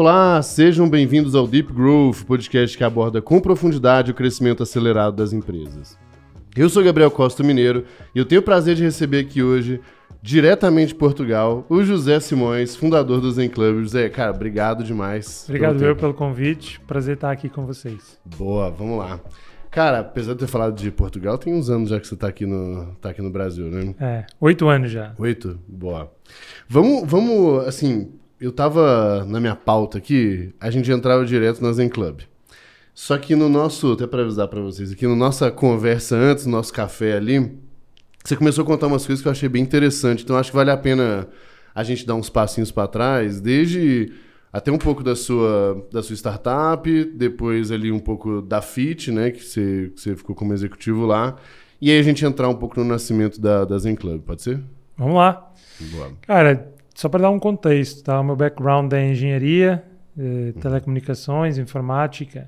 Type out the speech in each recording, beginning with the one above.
Olá, sejam bem-vindos ao Deep Growth, podcast que aborda com profundidade o crescimento acelerado das empresas. Eu sou Gabriel Costa Mineiro e eu tenho o prazer de receber aqui hoje, diretamente de Portugal, o José Simões, fundador do Zen Club. José, cara, obrigado demais. Obrigado pelo eu pelo convite. Prazer estar aqui com vocês. Boa, vamos lá. Cara, apesar de ter falado de Portugal, tem uns anos já que você está aqui no, tá aqui no Brasil, né? É, oito anos já. Oito? Boa. Vamos, vamos assim, eu tava na minha pauta aqui, a gente entrava direto na Zen Club. Só que no nosso, até para avisar para vocês aqui, no nossa conversa antes, no nosso café ali, você começou a contar umas coisas que eu achei bem interessante. Então acho que vale a pena a gente dar uns passinhos para trás, desde até um pouco da sua, da sua startup, depois ali um pouco da FIT, né, que você, que você ficou como executivo lá, e aí a gente entrar um pouco no nascimento da, da Zen Club, pode ser? Vamos lá. Boa. Cara, só para dar um contexto, tá? O meu background é engenharia, eh, uhum. telecomunicações, informática.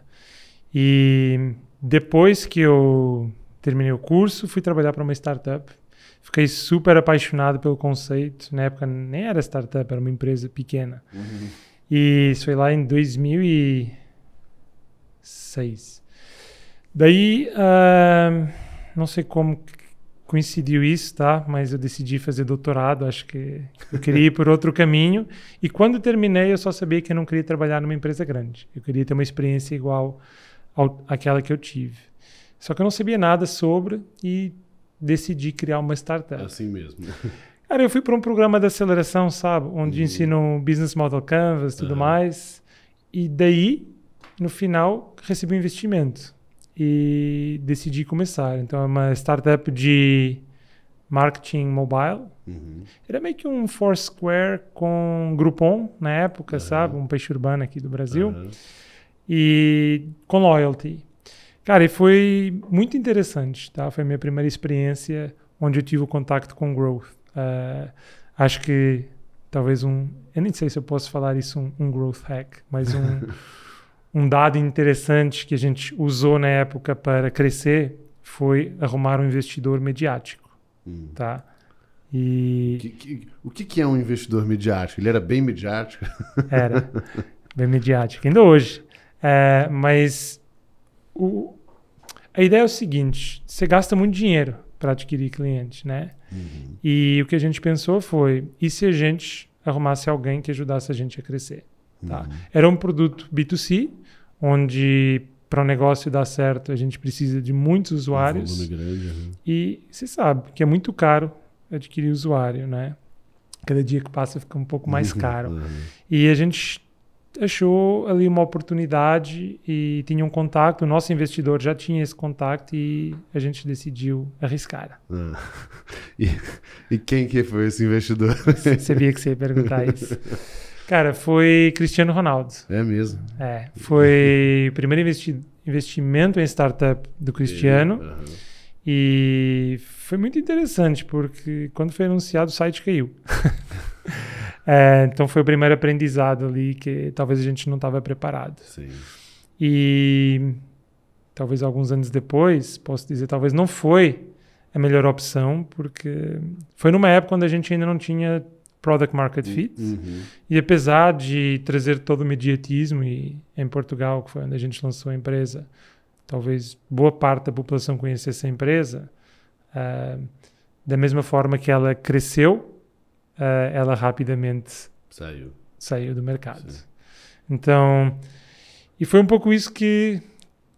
E depois que eu terminei o curso, fui trabalhar para uma startup. Fiquei super apaixonado pelo conceito. Na época nem era startup, era uma empresa pequena. Uhum. E isso foi lá em 2006. Daí, uh, não sei como coincidiu isso, tá? Mas eu decidi fazer doutorado, acho que eu queria ir por outro caminho. E quando terminei, eu só sabia que eu não queria trabalhar numa empresa grande. Eu queria ter uma experiência igual ao, àquela que eu tive. Só que eu não sabia nada sobre e decidi criar uma startup. Assim mesmo. Cara, eu fui para um programa de aceleração, sabe? Onde uhum. ensinam business model canvas e tudo uhum. mais. E daí, no final, recebi um investimento e decidi começar. Então é uma startup de marketing mobile. Uhum. Era meio que um Foursquare com Groupon na época, uhum. sabe? Um peixe urbano aqui do Brasil. Uhum. E com loyalty. Cara, e foi muito interessante, tá? Foi a minha primeira experiência onde eu tive o contato com growth. Uh, acho que talvez um... Eu nem sei se eu posso falar isso um, um growth hack, mas um... Um dado interessante que a gente usou na época para crescer foi arrumar um investidor mediático, hum. tá? E que, que, o que, é um investidor mediático? Ele era bem mediático? Era bem mediático, ainda hoje. É, mas o, a ideia é o seguinte: você gasta muito dinheiro para adquirir cliente, né? Uhum. E o que a gente pensou foi: e se a gente arrumasse alguém que ajudasse a gente a crescer? Tá? Uhum. Era um produto B2C, onde para o negócio dar certo a gente precisa de muitos usuários. Um grande, E você sabe que é muito caro adquirir usuário, né? Cada dia que passa fica um pouco mais uhum, caro. e a gente achou ali uma oportunidade e tinha um contato, o nosso investidor já tinha esse contato e a gente decidiu arriscar. Ah. E, e, quem que foi esse investidor? Sabia que você ia perguntar isso. Cara, foi Cristiano Ronaldo. É mesmo. É, foi o primeiro investi investimento em startup do Cristiano. uhum. E foi muito interessante, porque quando foi anunciado, o site caiu. é, então foi o primeiro aprendizado ali que talvez a gente não estava preparado. Sim. E talvez alguns anos depois, posso dizer, talvez não foi a melhor opção, porque foi numa época quando a gente ainda não tinha product market uhum. fit. Uhum. E apesar de trazer todo o mediatismo, e em Portugal, que foi onde a gente lançou a empresa, talvez boa parte da população conhecesse a empresa, uh, da mesma forma que ela cresceu, uh, ela rapidamente saiu, saiu do mercado. Sim. Então, e foi um pouco isso que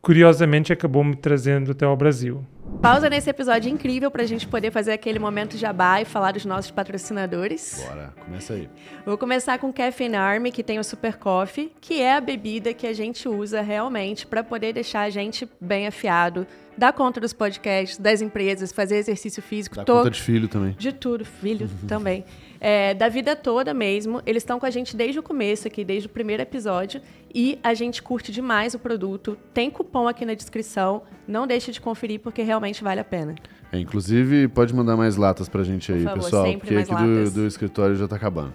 curiosamente acabou me trazendo até ao Brasil. Pausa nesse episódio incrível para a gente poder fazer aquele momento jabá e falar dos nossos patrocinadores. Bora, começa aí. Vou começar com o Caffeine Army, que tem o Super Coffee, que é a bebida que a gente usa realmente para poder deixar a gente bem afiado dar conta dos podcasts, das empresas, fazer exercício físico. Dar conta de filho também. De tudo, filho também. É, da vida toda mesmo. Eles estão com a gente desde o começo aqui, desde o primeiro episódio. E a gente curte demais o produto. Tem cupom aqui na descrição. Não deixe de conferir, porque realmente vale a pena. É, inclusive, pode mandar mais latas pra gente aí, favor, pessoal. Porque aqui do, do, escritório já tá acabando.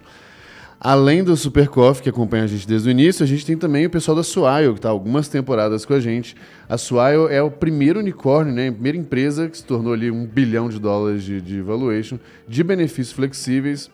Além do Super Coffee, que acompanha a gente desde o início, a gente tem também o pessoal da Suaio, que está algumas temporadas com a gente. A Suaio é o primeiro unicórnio, né? a primeira empresa que se tornou ali um bilhão de dólares de, de valuation, de benefícios flexíveis,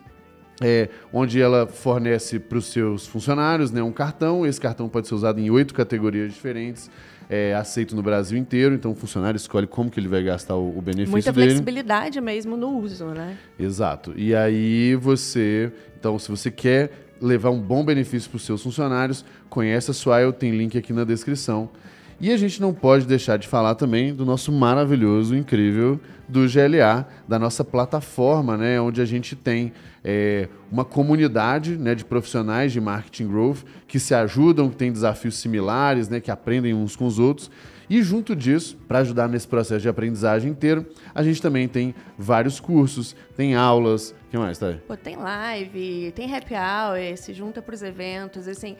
é, onde ela fornece para os seus funcionários né, um cartão. Esse cartão pode ser usado em oito categorias diferentes é, aceito no Brasil inteiro, então o funcionário escolhe como que ele vai gastar o, o benefício Muita dele. Muita flexibilidade mesmo no uso, né? Exato. E aí você, então, se você quer levar um bom benefício para os seus funcionários, conheça a Swile, tem link aqui na descrição. E a gente não pode deixar de falar também do nosso maravilhoso, incrível do GLA, da nossa plataforma, né, onde a gente tem é, uma comunidade né, de profissionais de marketing growth que se ajudam, que têm desafios similares, né, que aprendem uns com os outros. E junto disso, para ajudar nesse processo de aprendizagem inteiro, a gente também tem vários cursos, tem aulas, que mais, tá? Pô, tem live, tem happy hour, se junta para os eventos, assim.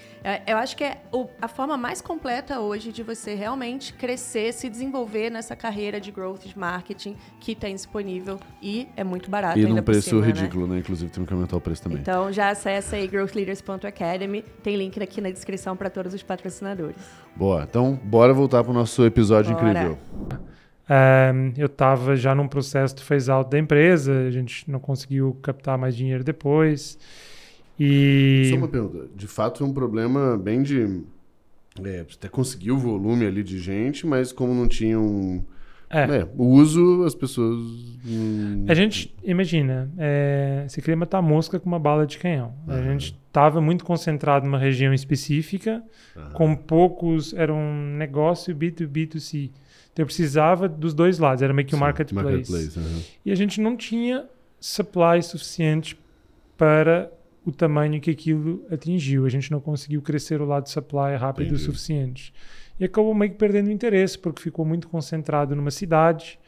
Eu acho que é a forma mais completa hoje de você realmente crescer, se desenvolver nessa carreira de growth de marketing que tem disponível e é muito barato. E num preço cima, né? ridículo, né? né? Inclusive, tem que aumentar o preço também. Então já acessa aí growthleaders.academy, tem link aqui na descrição para todos os patrocinadores. Boa, então bora voltar para o nosso episódio bora. incrível. Um, eu estava já num processo de phase-out da empresa, a gente não conseguiu captar mais dinheiro depois. E... Só uma pergunta. De fato, é um problema bem de... É, até conseguiu o volume ali de gente, mas como não tinham... Um, é. Né, uso, as pessoas... A gente, imagina, é, você queria matar mosca com uma bala de canhão. A gente estava muito concentrado numa região específica, com poucos... Era um negócio B2B2C. Então eu precisava dos dois lados, era meio que um marketplace. marketplace uhum. E a gente não tinha supply suficiente para o tamanho que aquilo atingiu. A gente não conseguiu crescer o lado supply rápido Entendi. o suficiente. E acabou meio que perdendo o interesse, porque ficou muito concentrado numa cidade,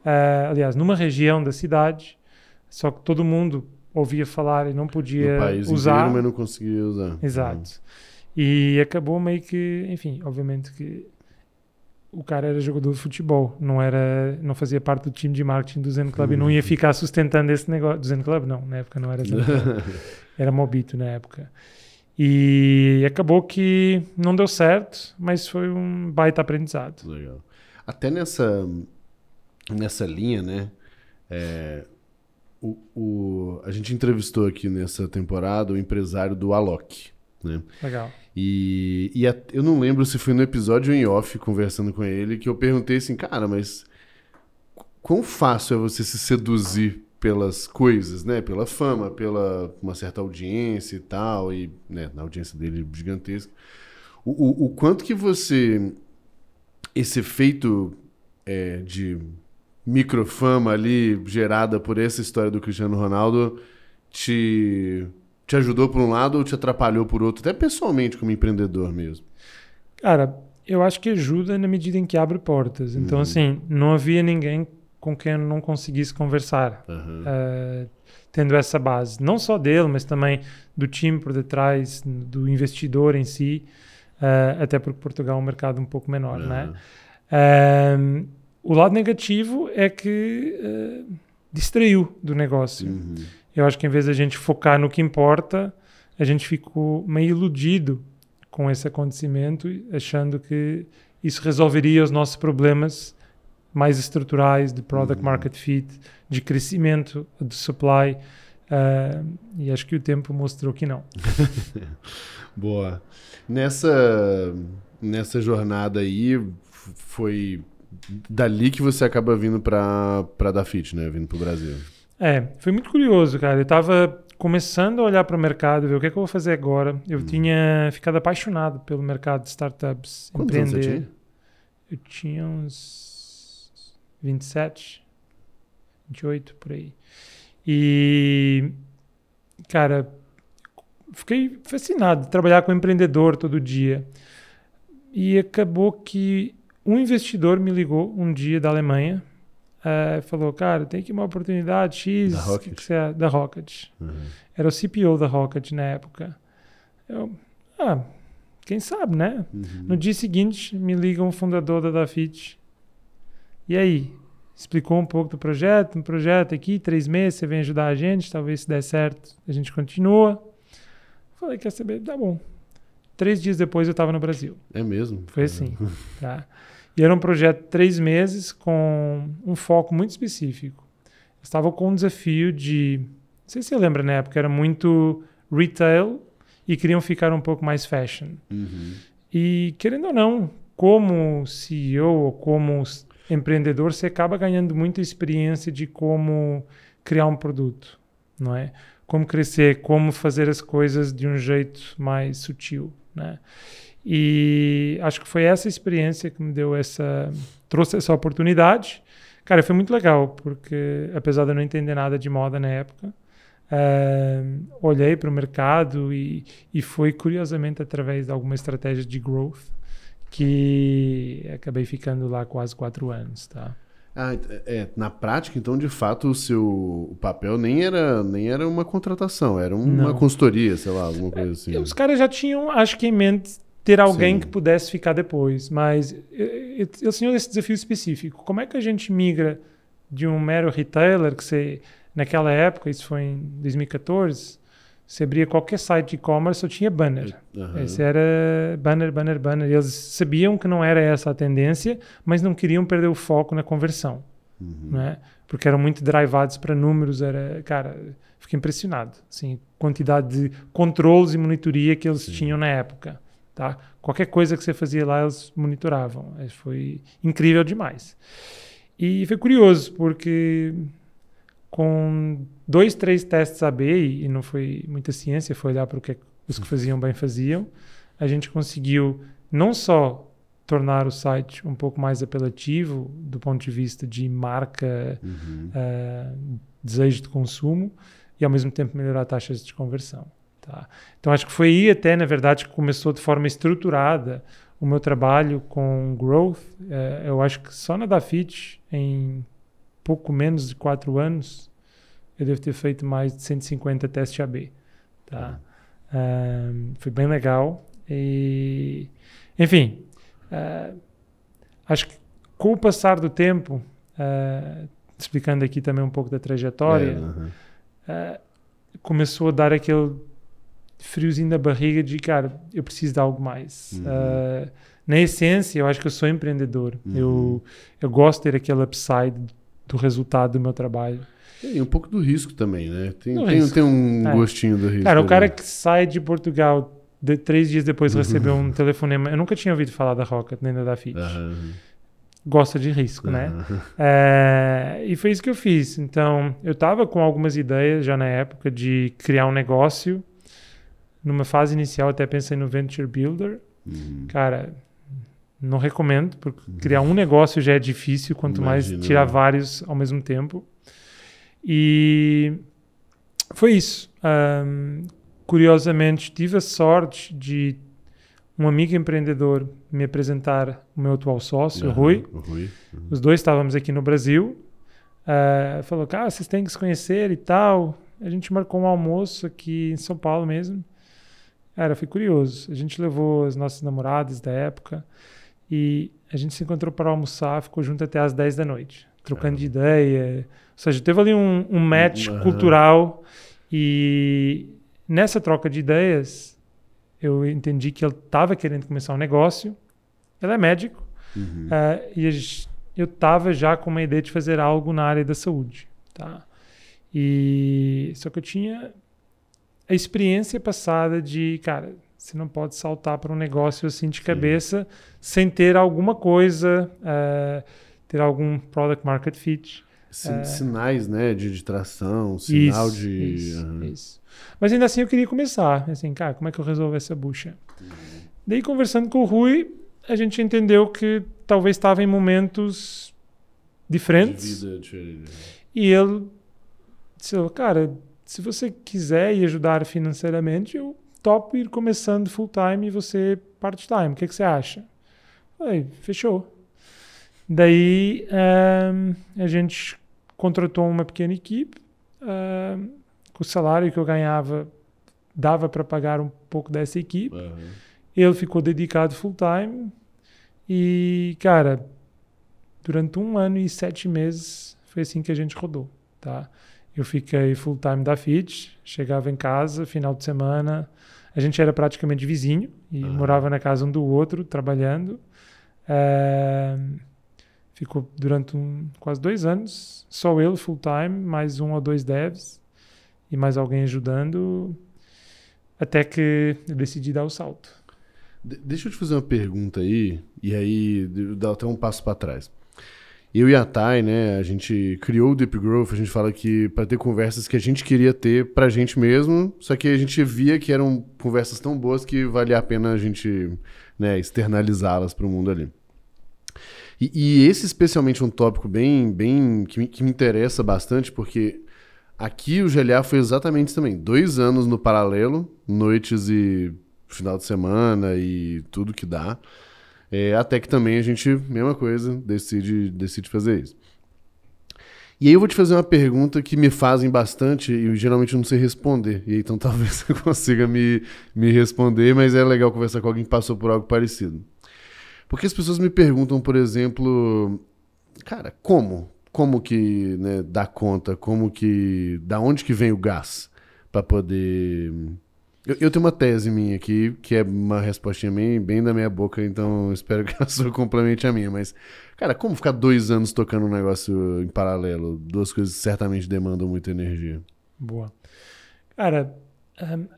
uh, aliás, numa região da cidade, só que todo mundo ouvia falar e não podia país usar. Inteiro, mas não conseguia usar. Exato. E acabou meio que, enfim, obviamente que o cara era jogador de futebol, não era, não fazia parte do time de marketing do Zen Club, hum. e não ia uhum. ficar sustentando esse negócio do Zen Club, não, na época não era Zen Club, era Mobito na época. E acabou que não deu certo, mas foi um baita aprendizado. Legal. Até nessa nessa linha, né? É, o, o, a gente entrevistou aqui nessa temporada o empresário do Alok. Né? Legal. E, e a, eu não lembro se foi no episódio em off, conversando com ele, que eu perguntei assim, cara, mas quão fácil é você se seduzir pelas coisas, né? Pela fama, pela uma certa audiência e tal, e né, na audiência dele gigantesca. O, o, o quanto que você... Esse efeito é, de microfama ali gerada por essa história do Cristiano Ronaldo te te ajudou por um lado ou te atrapalhou por outro, até pessoalmente como empreendedor mesmo? Cara, eu acho que ajuda na medida em que abre portas. Então, uhum. assim, não havia ninguém com quem eu não conseguisse conversar, uhum. uh, tendo essa base, não só dele, mas também do time por detrás, do investidor em si, uh, até porque Portugal é um mercado um pouco menor, uhum. né? Eh, o lado negativo é que distraiu do negócio. Uhum. Eu acho que em vez a gente focar no que importa, a gente ficou meio iludido com esse acontecimento, achando que isso resolveria os nossos problemas mais estruturais de product uhum. market fit, de crescimento do supply. Uh, e acho que o tempo mostrou que não. Boa. Nessa, nessa jornada aí, foi dali que você acaba vindo para a Dafit, né? Vindo para o Brasil. É, foi muito curioso, cara. Eu tava começando a olhar para o mercado, ver o que, é que eu vou fazer agora. Eu hum. tinha ficado apaixonado pelo mercado de startups, Quantos empreender. Anos tinha? Eu tinha uns 27, 28 por aí. E cara, fiquei fascinado de trabalhar com um empreendedor todo dia. E acabou que um investidor me ligou um dia da Alemanha é, falou, cara, tem aqui uma oportunidade X da Rocket. Que que é? da Rocket. Uhum. Era o CPO da Rocket na época. Eu, ah, quem sabe, né? Uhum. No dia seguinte, me liga um fundador da Dafit. E aí? Explicou um pouco do projeto, um projeto aqui, três meses, você vem ajudar a gente, talvez se der certo, a gente continua. Falei, quer saber? Tá bom. Três dias depois eu estava no Brasil. É mesmo? Foi uhum. assim. tá? E era um projeto de três meses com um foco muito específico. estava com um desafio de. Não sei se você lembra na época, era muito retail e queriam ficar um pouco mais fashion. Uhum. E querendo ou não, como CEO ou como empreendedor, você acaba ganhando muita experiência de como criar um produto, não é? Como crescer, como fazer as coisas de um jeito mais sutil, né? E acho que foi essa experiência que me deu essa. trouxe essa oportunidade. Cara, foi muito legal, porque apesar de eu não entender nada de moda na época, uh, olhei para o mercado e, e foi curiosamente através de alguma estratégia de growth que acabei ficando lá quase quatro anos, tá? Ah, é, é na prática, então, de fato, o seu papel nem era, nem era uma contratação, era uma não. consultoria, sei lá, alguma coisa assim. É, né? Os caras já tinham, acho que em mente, ter alguém Sim. que pudesse ficar depois. Mas eu, tenho esse desafio específico. Como é que a gente migra de um mero retailer, que você, naquela época, isso foi em 2014, você abria qualquer site de e-commerce, só tinha banner. Uhum. Esse era banner, banner, banner. Eles sabiam que não era essa a tendência, mas não queriam perder o foco na conversão. Uhum. Né? Porque eram muito drivados para números. Era, cara, fiquei impressionado. Assim, quantidade de controles e monitoria que eles Sim. tinham na época. Tá? Qualquer coisa que você fazia lá, eles monitoravam. Foi incrível demais. E foi curioso, porque com dois, três testes AB, e não foi muita ciência, foi olhar para o que os que faziam bem faziam, a gente conseguiu não só tornar o site um pouco mais apelativo do ponto de vista de marca, uhum. uh, desejo de consumo, e ao mesmo tempo melhorar taxas de conversão. Tá? Então acho que foi aí até, na verdade, que começou de forma estruturada o meu trabalho com growth. É, eu acho que só na Dafit, em pouco menos de quatro anos, eu devo ter feito mais de 150 testes AB. Tá? Um, tá. é, foi bem legal. E, enfim, uh, acho que com o passar do tempo, uh, explicando aqui também um pouco da trajetória, é, uh começou a dar aquele friozinho na barriga de cara, eu preciso de algo mais. Uhum. Uh, na essência, eu acho que eu sou empreendedor. Uhum. Eu, eu gosto de ter aquele upside do resultado do meu trabalho. É, e um pouco do risco também, né? Tem, tem, tem, um é. gostinho do risco. Cara, o cara que sai de Portugal de, três dias depois uhum. recebeu um telefonema. Eu nunca tinha ouvido falar da Rocket nem da Dafit. Uhum. Gosta de risco, uhum. né? É, e foi isso que eu fiz. Então, eu estava com algumas ideias já na época de criar um negócio numa fase inicial até pensei no Venture Builder. Uhum. Cara, não recomendo, porque uhum. criar um negócio já é difícil, quanto Imagina, mais tirar né? vários ao mesmo tempo. E foi isso. Um, curiosamente, tive a sorte de um amigo empreendedor me apresentar o meu atual sócio, uhum, o Rui. O Rui. Uhum. Os dois estávamos aqui no Brasil. Uh, falou, cara, vocês têm que se conhecer e tal. A gente marcou um almoço aqui em São Paulo mesmo. Era, fui curioso. A gente levou as nossas namoradas da época e a gente se encontrou para almoçar, ficou junto até às 10 da noite, trocando de ideia. Ou seja, teve ali um, um match uhum. cultural e nessa troca de ideias eu entendi que ele estava querendo começar um negócio. Ele é médico uhum. uh, e gente, eu estava já com uma ideia de fazer algo na área da saúde, tá? E só que eu tinha a experiência passada de, cara, você não pode saltar para um negócio assim de cabeça Sim. sem ter alguma coisa, uh, ter algum product market fit. Sin uh, sinais, né, de, de tração, sinal isso, de... Isso, uhum. isso. Mas ainda assim eu queria começar, assim, cara, como é que eu resolvo essa bucha? Uhum. Daí conversando com o Rui, a gente entendeu que talvez estava em momentos diferentes. De vida, de... E ele disse, cara, se você quiser e ajudar financeiramente, eu topo ir começando full time e você part time. O que, é que você acha? Aí, fechou. Daí um, ehm, a gente contratou uma pequena equipe. Um, ehm, o salário que eu ganhava dava para pagar um pouco dessa equipe. Uhum. Ele ficou dedicado full time. E, cara, durante um ano e sete meses foi assim que a gente rodou, tá? eu fiquei full time da FIT, chegava em casa, final de semana, a gente era praticamente vizinho e uhum. morava na casa um do outro, trabalhando. É, ficou durante um, quase dois anos, só eu full time, mais um ou dois devs e mais alguém ajudando, até que eu decidi dar o salto. De deixa eu te fazer uma pergunta aí, e aí dar até um passo para trás eu e a Thay, né, a gente criou o Deep Growth, a gente fala que para ter conversas que a gente queria ter para a gente mesmo, só que a gente via que eram conversas tão boas que valia a pena a gente né, externalizá-las para o mundo ali. E, e, esse especialmente é um tópico bem, bem que, me, que me interessa bastante, porque aqui o GLA foi exatamente isso também. Dois anos no paralelo, noites e final de semana e tudo que dá. É, até que também a gente, mesma coisa, decide, decide fazer isso. E aí eu vou te fazer uma pergunta que me fazem bastante e eu geralmente não sei responder. E aí, então talvez eu consiga me, me responder, mas é legal conversar com alguém que passou por algo parecido. Porque as pessoas me perguntam, por exemplo, cara, como? Como que né, dá conta? Como que. Da onde que vem o gás para poder eu, eu, tenho uma tese minha aqui, que é uma respostinha bem, bem da minha boca, então espero que a sua complemente a minha. Mas, cara, como ficar dois anos tocando um negócio em paralelo? Duas coisas que certamente demandam muita energia. Boa. Cara,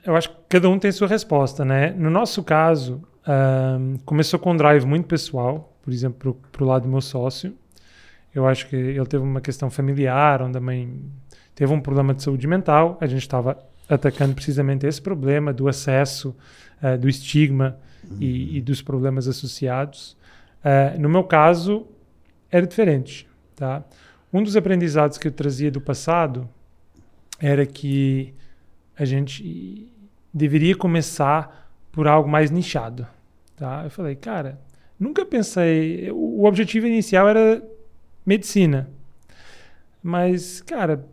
eu acho que cada um tem sua resposta, né? No nosso caso, começou com um drive muito pessoal, por exemplo, para o lado do meu sócio. Eu acho que ele teve uma questão familiar, onde a mãe teve um problema de saúde mental. A gente estava atacando precisamente esse problema do acesso, uh, do estigma uhum. e, e, dos problemas associados. Uh, no meu caso, era diferente. Tá? Um dos aprendizados que eu trazia do passado era que a gente deveria começar por algo mais nichado. Tá? Eu falei, cara, nunca pensei. O objetivo inicial era medicina. Mas, cara,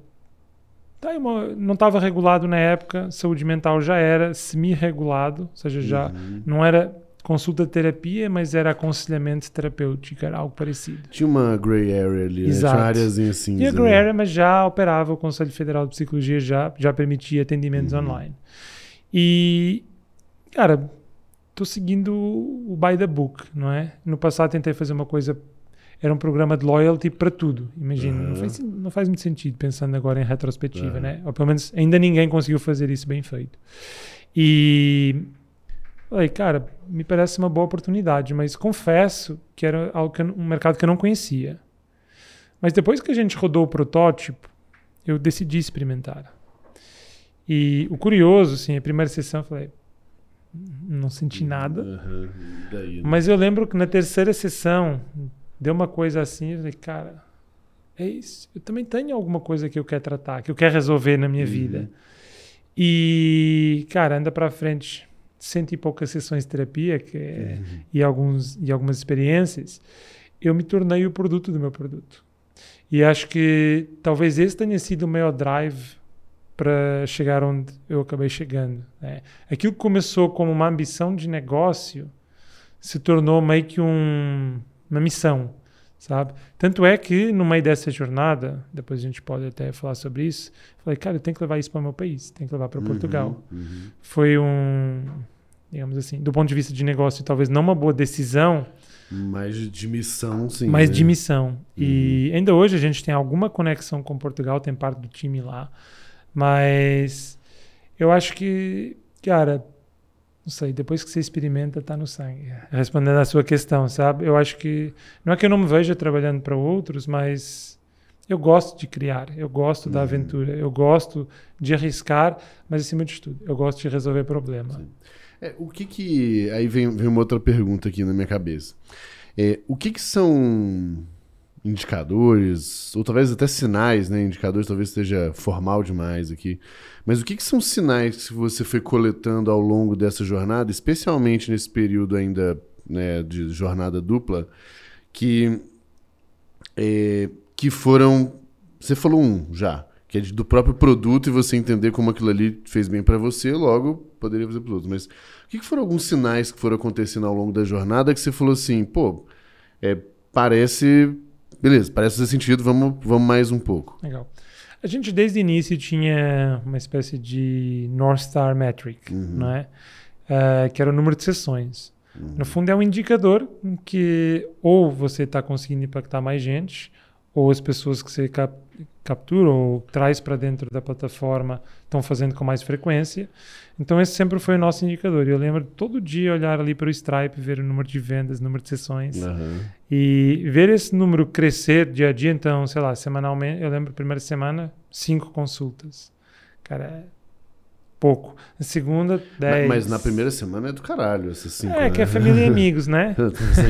Tá uma, não estava regulado na época, saúde mental já era semi-regulado, ou seja, já uhum. não era consulta de terapia, mas era aconselhamento terapêutico, era algo parecido. Tinha uma gray area ali, Exato. Né? tinha áreas em cinza. Tinha gray né? area, mas já operava, o Conselho Federal de Psicologia já, já permitia atendimentos uhum. online. E, cara, estou seguindo o by the book, não é? No passado tentei fazer uma coisa era um programa de loyalty para tudo. imagina uhum. não, faz, não faz muito sentido pensando agora em retrospectiva, uhum. né? Ou pelo menos ainda ninguém conseguiu fazer isso bem feito. E falei, cara, me parece uma boa oportunidade, mas confesso que era algo que, um mercado que eu não conhecia. Mas depois que a gente rodou o protótipo, eu decidi experimentar. E o curioso, assim, a primeira sessão eu falei, hum, não senti nada. Uhum. Daí, né? Mas eu lembro que na terceira sessão, Deu uma coisa assim, eu falei, cara, é isso. Eu também tenho alguma coisa que eu quero tratar, que eu quero resolver na minha uhum. vida. E, cara, anda para frente cento e poucas sessões de terapia que, é, uhum. e, alguns, e algumas experiências, eu me tornei o produto do meu produto. E acho que talvez esse tenha sido o maior drive para chegar onde eu acabei chegando. Né? Aquilo que começou como uma ambição de negócio se tornou meio que um, uma missão, sabe? Tanto é que no meio dessa jornada, depois a gente pode até falar sobre isso, falei, cara, eu tenho que levar isso para o meu país, tenho que levar para uhum, Portugal. Uhum. Foi um, digamos assim, do ponto de vista de negócio, talvez não uma boa decisão. Mas de missão, sim. Mas né? de missão. Uhum. E ainda hoje a gente tem alguma conexão com Portugal, tem parte do time lá. Mas eu acho que, cara, não sei, depois que você experimenta, está no sangue. Respondendo à sua questão, sabe? Eu acho que. Não é que eu não me veja trabalhando para outros, mas eu gosto de criar, eu gosto uhum. da aventura, eu gosto de arriscar, mas acima de tudo, eu gosto de resolver problema. É, o que que. Aí vem, vem uma outra pergunta aqui na minha cabeça. É, o que que são indicadores, ou talvez até sinais, né? Indicadores talvez esteja formal demais aqui. Mas o que, que são sinais que você foi coletando ao longo dessa jornada, especialmente nesse período ainda né, de jornada dupla, que, é, que foram. Você falou um já, que é do próprio produto e você entender como aquilo ali fez bem para você, logo poderia fazer para outros. Mas o que, que foram alguns sinais que foram acontecendo ao longo da jornada que você falou assim, pô, é, parece Beleza, parece fazer sentido, vamos, vamos mais um pouco. Legal. A gente desde o início tinha uma espécie de North Star Metric, uhum. né? Uh, que era o número de sessões. Uhum. No fundo é um indicador que ou você está conseguindo impactar mais gente, ou as pessoas que você cap captura ou traz para dentro da plataforma estão fazendo com mais frequência. Então esse sempre foi o nosso indicador. Eu lembro todo dia olhar ali para o Stripe, ver o número de vendas, número de sessões uhum. e ver esse número crescer dia a dia. Então, sei lá, semanalmente, eu lembro primeira semana cinco consultas. Cara, é pouco. Na segunda, dez. Mas, na primeira semana é do caralho, essas cinco. É, né? que é família e amigos, né?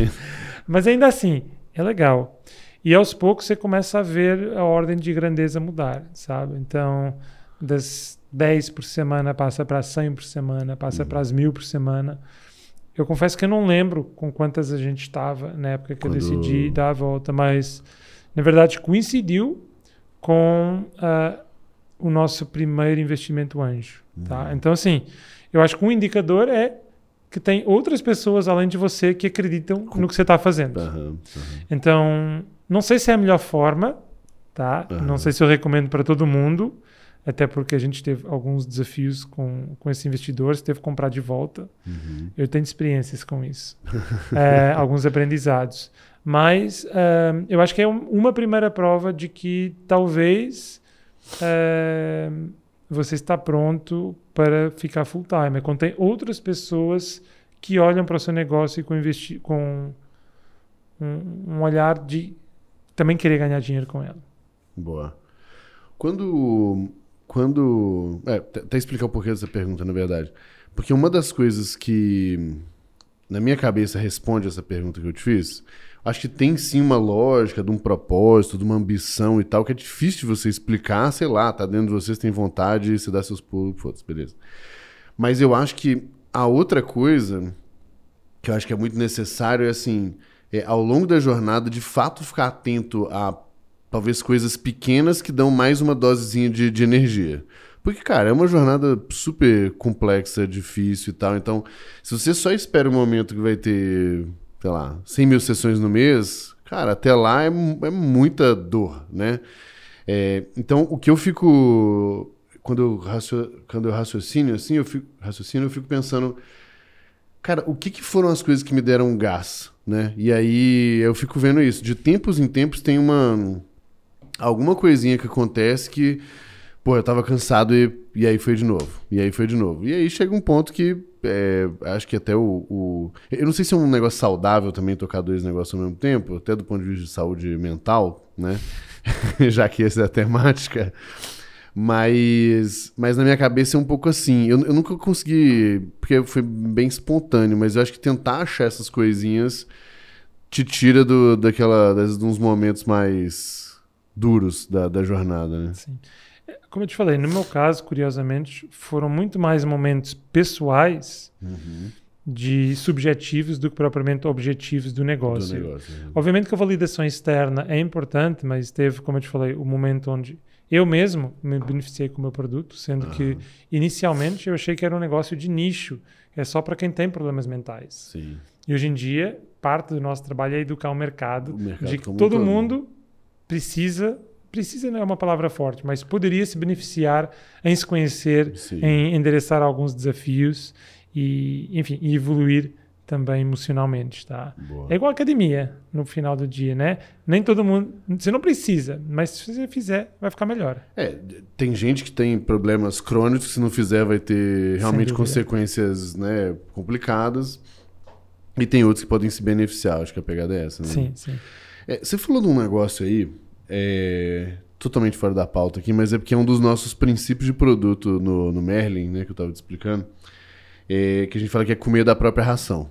Mas ainda assim, é legal. E aos poucos você começa a ver a ordem de grandeza mudar, sabe? Então, das 10 por semana passa para 100 por semana, passa uhum. para as uhum. mil por semana. Eu confesso que eu não lembro com quantas a gente estava na época que Quando... eu decidi dar a volta, mas na verdade coincidiu com uh, o nosso primeiro investimento anjo. Tá? Uhum. Tá? Então, assim, eu acho que um indicador é que tem outras pessoas além de você que acreditam no que você está fazendo. Uhum, uhum. Então, não sei se é a melhor forma, tá? Uhum. Não sei se eu recomendo para todo mundo, até porque a gente teve alguns desafios com, com esse investidor, se teve que comprar de volta. Uhum. Eu tenho experiências com isso, é, alguns aprendizados. Mas uh, eu acho que é um, uma primeira prova de que talvez uh, você está pronto para ficar full time. É quando tem outras pessoas que olham para o seu negócio com, com um, um olhar de também querer ganhar dinheiro com ela. Boa. Quando. Quando. É, até explicar o porquê dessa pergunta, na verdade. Porque uma das coisas que, na minha cabeça, responde essa pergunta que eu te fiz, acho que tem sim uma lógica de um propósito, de uma ambição e tal, que é difícil de você explicar, sei lá, tá dentro de vocês, tem vontade, você dá seus pulos, foda-se, beleza. Mas eu acho que a outra coisa que eu acho que é muito necessário é assim é, ao longo da jornada, de fato ficar atento a talvez coisas pequenas que dão mais uma dosezinha de, de energia. Porque, cara, é uma jornada super complexa, difícil e tal. Então, se você só espera o um momento que vai ter, sei lá, 100 mil sessões no mês, cara, até lá é, é muita dor, né? É, então, o que eu fico. Quando eu, racio, quando eu raciocino assim, eu fico, raciocino, eu fico pensando. Cara, o que, que foram as coisas que me deram gás? Né? E aí eu fico vendo isso. De tempos em tempos tem uma. alguma coisinha que acontece que. Pô, eu tava cansado e, e aí foi de novo. E aí foi de novo. E aí chega um ponto que. É, acho que até o, o, Eu não sei se é um negócio saudável também tocar dois negócios ao mesmo tempo, até do ponto de vista de saúde mental, né? Já que essa é a temática. Mas, mas na minha cabeça é um pouco assim. Eu, eu nunca consegui, porque foi bem espontâneo, mas eu acho que tentar achar essas coisinhas te tira do, daquela, das, dos momentos mais duros da, da jornada, né? Sim. É, como eu te falei, no meu caso, curiosamente, foram muito mais momentos pessoais uhum. de subjetivos do que propriamente objetivos do negócio. Do negócio né? Obviamente que a validação externa é importante, mas teve, como eu te falei, o momento onde eu mesmo me beneficiei com o meu produto, sendo uhum. que inicialmente eu achei que era um negócio de nicho, é só para quem tem problemas mentais. Sim. E hoje em dia, parte do nosso trabalho é educar o mercado, o mercado de que todo mundo precisa precisa não é uma palavra forte, mas poderia se beneficiar em se conhecer, Sim. em endereçar alguns desafios e, enfim, evoluir também emocionalmente, tá? Boa. É igual academia no final do dia, né? Nem todo mundo. Você não precisa, mas se você fizer, vai ficar melhor. É, tem gente que tem problemas crônicos, se não fizer, vai ter realmente consequências né, complicadas. E tem outros que podem se beneficiar, acho que a pegada é essa, né? Sim, sim. É, você falou de um negócio aí, é, totalmente fora da pauta aqui, mas é porque é um dos nossos princípios de produto no, no Merlin, né, que eu estava te explicando. É, que a gente fala que é comer da própria ração.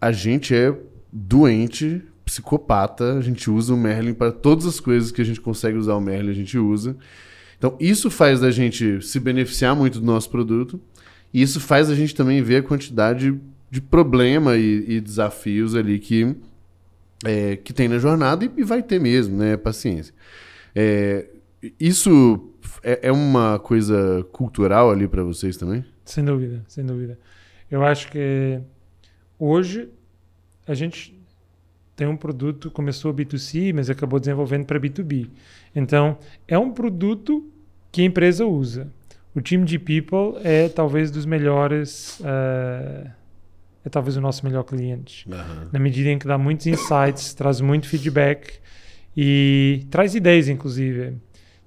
A gente é doente, psicopata, a gente usa o Merlin para todas as coisas que a gente consegue usar o Merlin, a gente usa. Então, isso faz a gente se beneficiar muito do nosso produto, e isso faz a gente também ver a quantidade de problema e, e desafios ali que, é, que tem na jornada e, e, vai ter mesmo, né? Paciência. É, isso é, é uma coisa cultural ali para vocês também? Sem dúvida, sem dúvida. Eu acho que Hoje, a gente tem um produto, começou B2C, mas acabou desenvolvendo para B2B. Então, é um produto que a empresa usa. O time de People é talvez dos melhores, uh, é talvez o nosso melhor cliente. Uhum. Na medida em que dá muitos insights, traz muito feedback e traz ideias, inclusive.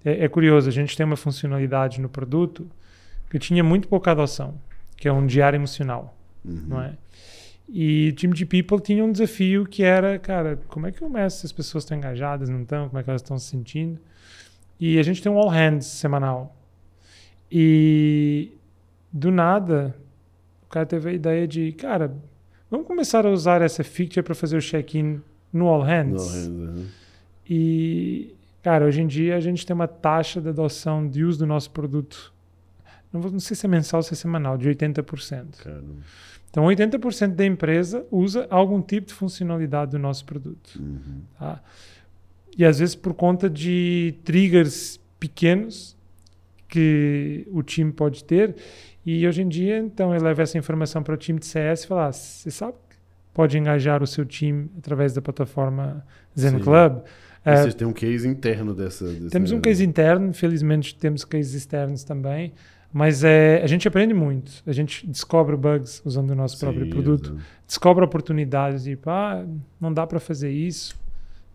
É, é curioso, a gente tem uma funcionalidade no produto que tinha muito pouca adoção, que é um diário emocional, uhum. não é? E o time de People tinha um desafio que era, cara, como é que eu meço se as pessoas estão engajadas, não estão, como é que elas estão se sentindo? E a gente tem um all hands semanal. E do nada, o cara teve a ideia de, cara, vamos começar a usar essa feature para fazer o check-in no all hands. No all hands uhum. E, cara, hoje em dia a gente tem uma taxa de adoção de uso do nosso produto. Não, vou, não sei se é mensal ou se é semanal, de 80%. Caramba. Então, 80% da empresa usa algum tipo de funcionalidade do nosso produto. Uhum. Tá? E às vezes por conta de triggers pequenos que o time pode ter. E hoje em dia, então, ele leva essa informação para o time de CS e fala: ah, você sabe que pode engajar o seu time através da plataforma Zen Sim. Club? É, vocês têm um case interno dessa. Temos um case interno, felizmente temos cases externos também. Mas é, a gente aprende muito. A gente descobre bugs usando o nosso Sim, próprio produto, descobre oportunidades, tipo, ah, não dá para fazer isso.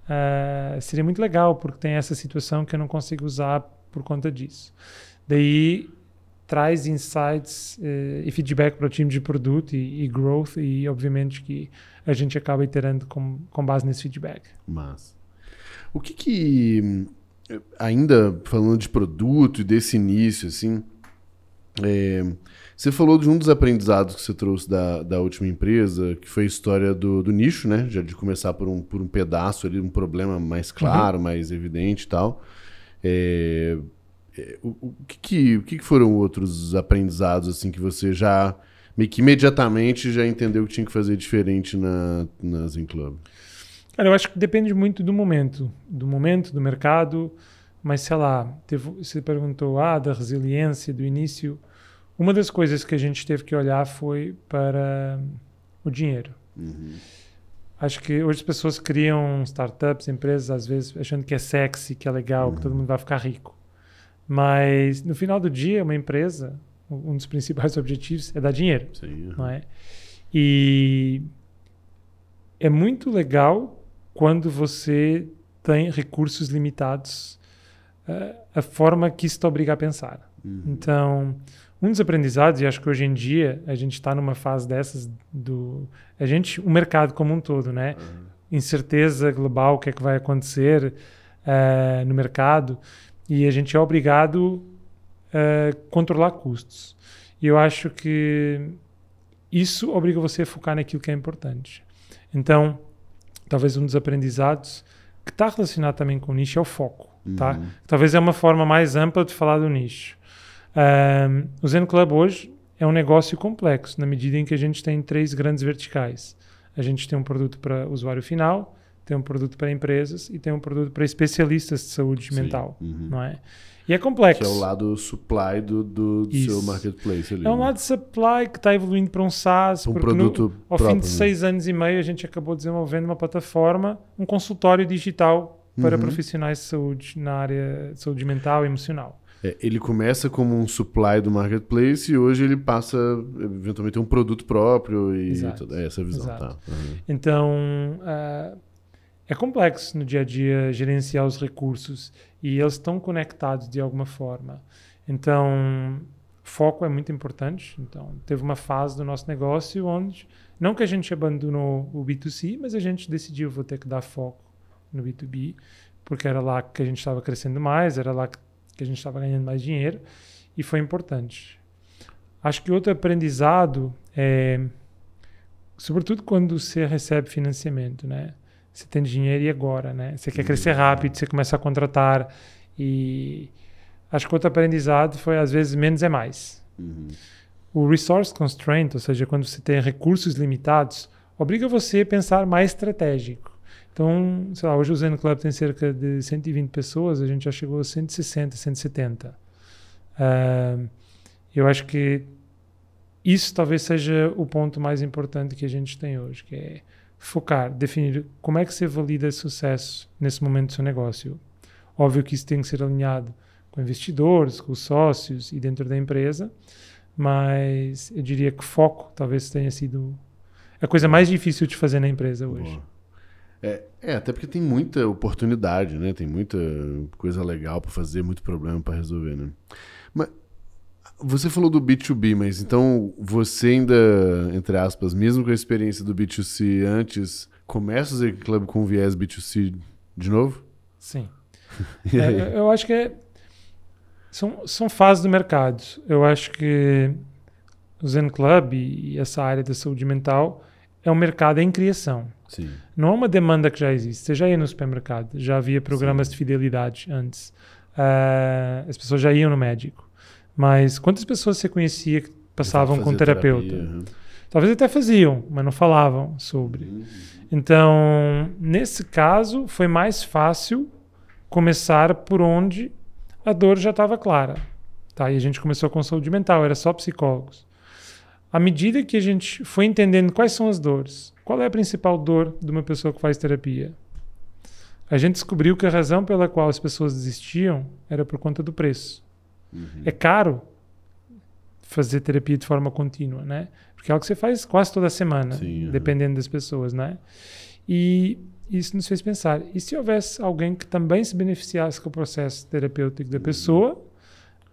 Uh, seria muito legal, porque tem essa situação que eu não consigo usar por conta disso. Daí traz insights uh, e feedback para o time de produto e, e, growth, e obviamente que a gente acaba iterando com, com base nesse feedback. Mas o que que hum, eh, ainda falando de produto e desse início assim, é, você falou de um dos aprendizados que você trouxe da, da última empresa, que foi a história do, do nicho, né? Já de começar por um, por um pedaço ali, um problema mais uhum. claro, uhum. mais evidente e tal. É, é, o, o, que, que, o que, que foram outros aprendizados assim que você já meio que imediatamente já entendeu que tinha que fazer diferente na, na Zen Club? Cara, eu acho que depende muito do momento, do momento, do mercado. Mas sei lá, teve, você perguntou ah, da resiliência, do início. Uma das coisas que a gente teve que olhar foi para o dinheiro. Uhum. Acho que hoje as pessoas criam startups, empresas, às vezes achando que é sexy, que é legal, uhum. que todo uhum. mundo vai ficar rico. Mas no final do dia, uma empresa, um dos principais objetivos é dar dinheiro. Sim. Uhum. Não é? E é muito legal quando você tem recursos limitados a forma que isso te obriga a pensar. Uhum. Então, um dos aprendizados, e acho que hoje em dia a gente está numa fase dessas do. A gente, o mercado como um todo, né? Uhum. Incerteza global, o que é que vai acontecer uh, no mercado, e a gente é obrigado a eh, controlar custos. E eu acho que isso obriga você a focar naquilo que é importante. Então, talvez um dos aprendizados que está relacionado também com o nicho é o foco. Tá? Uhum. Tá? Talvez é uma forma mais ampla de falar do nicho. Um, o Zen Club hoje é um negócio complexo, na medida em que a gente tem três grandes verticais. A gente tem um produto para usuário final, tem um produto para empresas e tem um produto para especialistas de saúde Sim. mental, uhum. não é? E é complexo. Que é o lado supply do, do, do seu marketplace ali. É um né? lado supply que está evoluindo para um SaaS. Um produto no, Ao próprio, fim de né? seis anos e meio, a gente acabou desenvolvendo uma plataforma, um consultório digital para uhum. profissionais de saúde na área de saúde mental e emocional. É, ele começa como um supply do marketplace e hoje ele passa eventualmente um produto próprio e toda é essa visão. Tá. Uhum. Então uh, é complexo no dia a dia gerenciar os recursos e eles estão conectados de alguma forma. Então foco é muito importante. Então teve uma fase do nosso negócio onde não que a gente abandonou o B2C, mas a gente decidiu vou ter que dar foco no B2B, porque era lá que a gente estava crescendo mais, era lá que a gente estava ganhando mais dinheiro e foi importante. Acho que outro aprendizado é, sobretudo quando você recebe financiamento, né? Você tem dinheiro e agora, né? Você quer crescer uhum. rápido, você começa a contratar e acho que outro aprendizado foi às vezes menos é mais. Uhum. O resource constraint, ou seja, quando você tem recursos limitados, obriga você a pensar mais estratégico. Então, sei lá, hoje o Zen Club tem cerca de 120 pessoas, a gente já chegou a 160, 170. Uh, eu acho que isso talvez seja o ponto mais importante que a gente tem hoje, que é focar, definir como é que você valida sucesso nesse momento do seu negócio. Óbvio que isso tem que ser alinhado com investidores, com sócios e dentro da empresa, mas eu diria que foco talvez tenha sido a coisa mais difícil de fazer na empresa hoje. Boa. É, é, até porque tem muita oportunidade, né? Tem muita coisa legal para fazer, muito problema para resolver, né? Mas você falou do B2B, mas então você ainda, entre aspas, mesmo com a experiência do B2C antes, começa o Z Club com viés B2C de novo? Sim. é, eu acho que é... são, são fases do mercado. Eu acho que o Zen Club e essa área da saúde mental é um mercado em criação. Sim. Não é uma demanda que já existe. Você já ia no supermercado, já havia programas Sim. de fidelidade antes. Uh, as pessoas já iam no médico. Mas quantas pessoas você conhecia que passavam com um terapeuta? Terapia, uhum. Talvez até faziam, mas não falavam sobre. Uhum. Então, nesse caso, foi mais fácil começar por onde a dor já estava clara. Tá? E a gente começou com saúde mental, era só psicólogos. À medida que a gente foi entendendo quais são as dores, qual é a principal dor de uma pessoa que faz terapia? A gente descobriu que a razão pela qual as pessoas desistiam era por conta do preço. Uhum. É caro fazer terapia de forma contínua, né? Porque é algo que você faz quase toda semana, Sim, uhum. dependendo das pessoas, né? E isso nos fez pensar: e se houvesse alguém que também se beneficiasse com o processo terapêutico da uhum. pessoa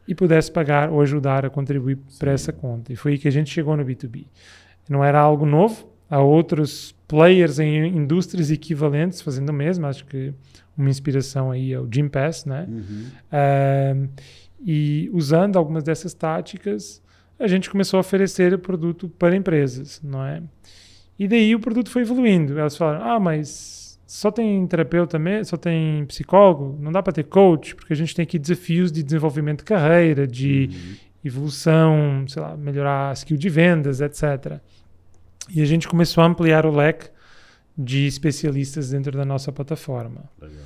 e pudesse pagar ou ajudar a contribuir para essa conta? E foi aí que a gente chegou no B2B. Não era algo novo, a outros players em indústrias equivalentes fazendo o mesmo. Acho que uma inspiração aí é o Jim Pass, né? Uhum. Uh, e usando algumas dessas táticas, a gente começou a oferecer o produto para empresas, não é? E daí o produto foi evoluindo. Elas falaram: ah, mas só tem terapeuta mesmo, só tem psicólogo, não dá para ter coach, porque a gente tem aqui desafios de desenvolvimento de carreira, de uhum. evolução, sei lá, melhorar a skill de vendas, etc. E a gente começou a ampliar o leque de especialistas dentro da nossa plataforma. Legal.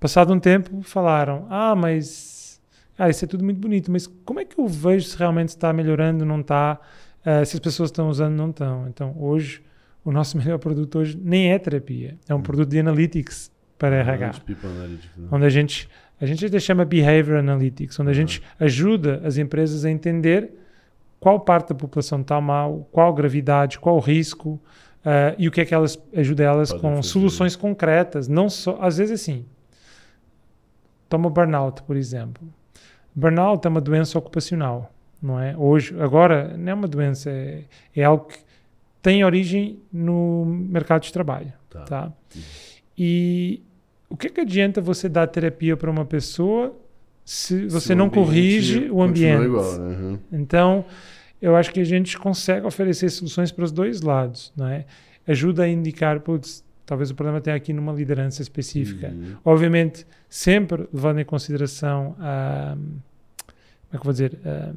Passado um tempo, falaram: Ah, mas ah, isso é tudo muito bonito, mas como é que eu vejo se realmente está melhorando, não está? Uh, se as pessoas estão usando, não estão. Então, hoje, o nosso melhor produto hoje nem é terapia, é um hum. produto de analytics para RH. Analytics, né? Onde a gente, a gente até chama behavior analytics, onde a gente ajuda as empresas a entender qual parte da população está mal, qual gravidade, qual risco, uh, e o que é que elas ajuda elas com soluções concretas, não só, às vezes assim, toma burnout, por exemplo. Burnout é uma doença ocupacional, não é? Hoje, agora, não é uma doença, é, é algo que tem origem no mercado de trabalho, tá? tá? E o que, é que adianta você dar terapia para uma pessoa se você se não corrige o ambiente. Igual, né? uhum. Então, eu acho que a gente consegue oferecer soluções para os dois lados, né? Ajuda a indicar, putz, talvez o problema tenha aqui numa liderança específica. Uhum. Obviamente, sempre levando em consideração a como é que vou dizer, a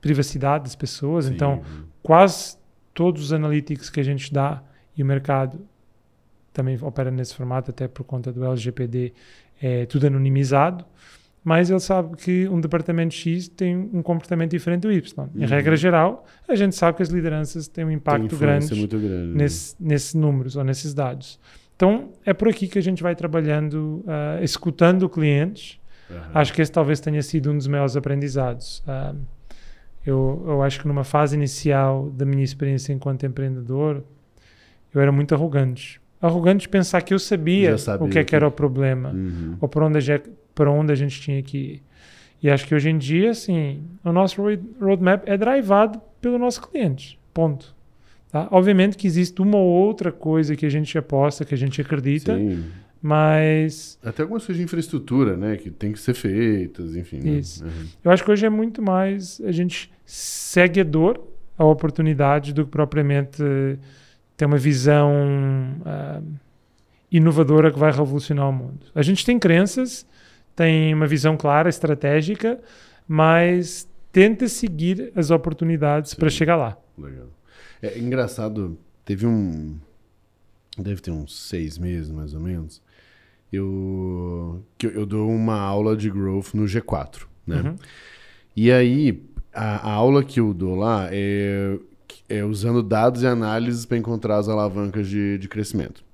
privacidade das pessoas. Sim. Então, uhum. quase todos os analytics que a gente dá e o mercado também opera nesse formato, até por conta do LGPD, é tudo anonimizado mas ele sabe que um departamento X tem um comportamento diferente do Y. Em uhum. regra geral, a gente sabe que as lideranças têm um impacto grande, grande nesses números ou nesses dados. Então, é por aqui que a gente vai trabalhando, uh, escutando clientes. Uhum. Acho que esse talvez tenha sido um dos maiores aprendizados. Uh, eu, eu acho que numa fase inicial da minha experiência enquanto empreendedor, eu era muito arrogante. Arrogante pensar que eu sabia, sabia o que, é que, era o problema, uhum. ou por onde, é para onde a gente tinha que ir. E acho que hoje em dia, assim, o nosso roadmap é drivado pelo nosso cliente. Ponto. Tá? Obviamente que existe uma ou outra coisa que a gente aposta, que a gente acredita, Sim. mas. Até algumas coisas de infraestrutura, né? Que tem que ser feitas, enfim. Né? Isso. Uhum. Eu acho que hoje é muito mais a gente segue a dor, a oportunidade, do que propriamente ter uma visão uh, inovadora que vai revolucionar o mundo. A gente tem crenças tem uma visão clara, estratégica, mas tenta seguir as oportunidades para chegar lá. Legal. É, é engraçado, teve um. Deve ter uns seis meses mais ou menos. Eu, que eu dou uma aula de growth no G4, né? Uhum. E aí, a, a, aula que eu dou lá é, é usando dados e análises para encontrar as alavancas de, de crescimento.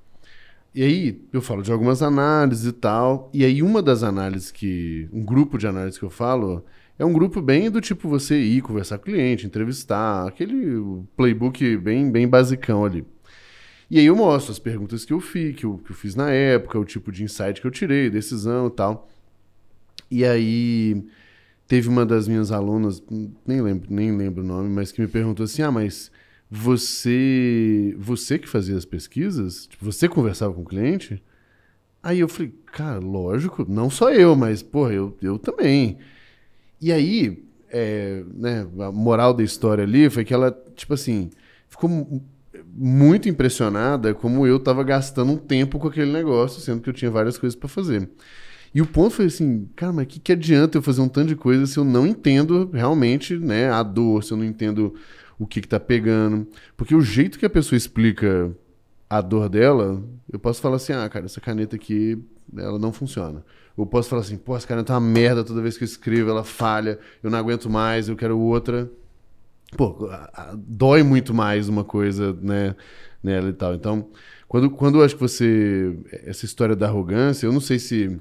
E aí eu falo de algumas análises e tal. E aí uma das análises que. Um grupo de análises que eu falo é um grupo bem do tipo você ir conversar com o cliente, entrevistar, aquele playbook bem, bem basicão ali. E aí eu mostro as perguntas que eu fiz, que eu, que eu fiz na época, o tipo de insight que eu tirei, decisão e tal. E aí teve uma das minhas alunas, nem lembro, nem lembro o nome, mas que me perguntou assim: ah, mas você, você que fazia as pesquisas, tipo, você conversava com o cliente. Aí eu falei, cara, lógico, não só eu, mas porra, eu, eu também. E aí, é, né, a moral da história ali foi que ela, tipo assim, ficou muito impressionada como eu tava gastando um tempo com aquele negócio, sendo que eu tinha várias coisas para fazer. E o ponto foi assim, cara, mas o que, que adianta eu fazer um tanto de coisa se eu não entendo realmente né, a dor, se eu não entendo o que, que tá pegando. Porque o jeito que a pessoa explica a dor dela, eu posso falar assim, ah, cara, essa caneta aqui, ela não funciona. Eu posso falar assim, pô, essa caneta é uma merda, toda vez que eu escrevo ela falha, eu não aguento mais, eu quero outra. Pô, a, a, dói muito mais uma coisa, né, nela e tal. Então, quando, quando eu acho que você... Essa história da arrogância, eu não sei se...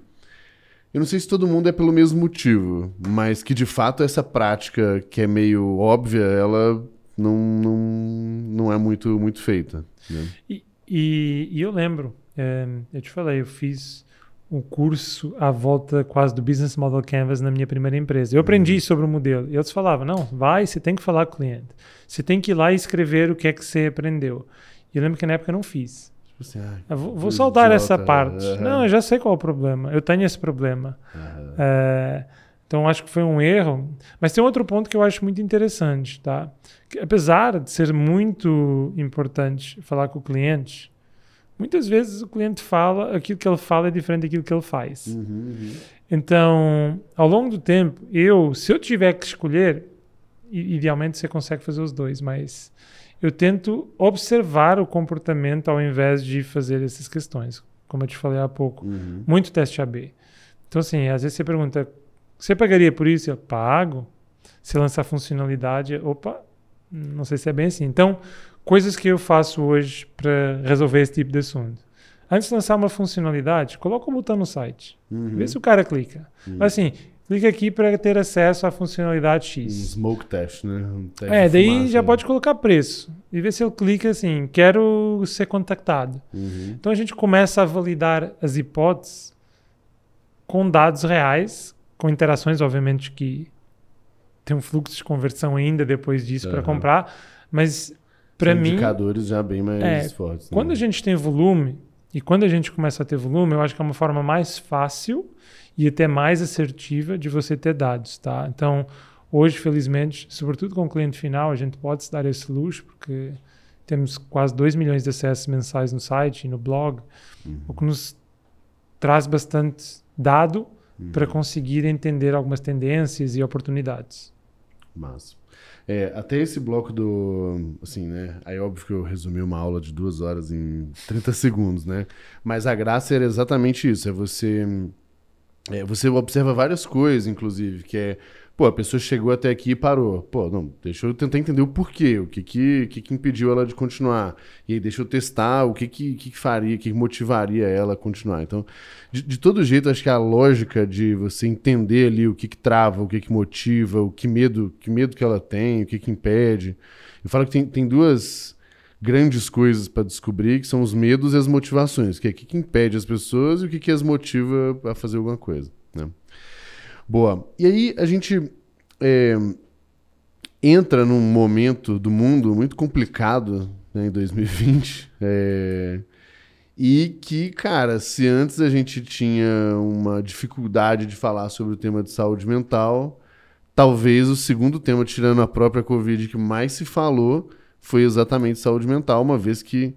Eu não sei se todo mundo é pelo mesmo motivo, mas que de fato essa prática que é meio óbvia, ela não, não, não é muito, muito feita. Né? E, e, e, eu lembro, é, eu te falei, eu fiz um curso à volta quase do Business Model Canvas na minha primeira empresa. Eu uhum. aprendi uhum. sobre o modelo. E eles falavam, não, vai, você tem que falar com o cliente. Você tem que ir lá e escrever o que é que você aprendeu. E eu lembro que na época eu não fiz. Tipo assim, ah, vou, vou soltar essa parte. Uhum. Não, eu já sei qual é o problema. Eu tenho esse problema. Uhum. Uh, então acho que foi um erro. Mas tem outro ponto que eu acho muito interessante, tá? Que, apesar de ser muito importante falar com o cliente, muitas vezes o cliente fala aquilo que ele fala é diferente daquilo que ele faz. Uhum, uhum. Então, ao longo do tempo, eu, se eu tiver que escolher, idealmente você consegue fazer os dois, mas eu tento observar o comportamento ao invés de fazer essas questões, como eu te falei há pouco. Uhum. Muito teste AB. Então, assim, às vezes você pergunta você pagaria por isso? Eu pago. Se lançar funcionalidade, opa, não sei se é bem assim. Então, coisas que eu faço hoje para resolver esse tipo de assunto. Antes de lançar uma funcionalidade, coloca o botão no site. Uhum. Vê se o cara clica. Uhum. assim, clica aqui para ter acesso à funcionalidade X. Um smoke test, né? Um teste é, daí fumaça, já né? pode colocar preço. E ver se ele clica assim, quero ser contactado. Uhum. Então a gente começa a validar as hipóteses com dados reais com interações, obviamente, que tem um fluxo de conversão ainda depois disso uhum. para comprar, mas para mim. Indicadores já bem mais é, fortes. Né? Quando a gente tem volume, e quando a gente começa a ter volume, eu acho que é uma forma mais fácil e até mais assertiva de você ter dados, tá? Então, hoje, felizmente, sobretudo com o cliente final, a gente pode se dar esse luxo, porque temos quase 2 milhões de acessos mensais no site e no blog, uhum. o que nos traz bastante dado uhum. para conseguir entender algumas tendências e oportunidades. Mas é, até esse bloco do. Assim, né? Aí, é óbvio que eu resumi uma aula de duas horas em 30 segundos, né? Mas a graça era exatamente isso: é você. É, você observa várias coisas, inclusive, que é Pô, a pessoa chegou até aqui e parou. Pô, não, deixa eu tentar entender o porquê, o que que, que, que impediu ela de continuar. E aí deixa eu testar o que que, que faria, o que motivaria ela a continuar. Então, de, de, todo jeito, acho que a lógica de você entender ali o que que trava, o que que motiva, o que medo, que medo que ela tem, o que que impede. Eu falo que tem, tem duas grandes coisas para descobrir, que são os medos e as motivações, que é o que, que impede as pessoas e o que que as motiva a fazer alguma coisa. Boa. E aí a gente é, entra num momento do mundo muito complicado né, em 2020. É, eh, e que, cara, se antes a gente tinha uma dificuldade de falar sobre o tema de saúde mental, talvez o segundo tema, tirando a própria Covid, que mais se falou, foi exatamente saúde mental, uma vez que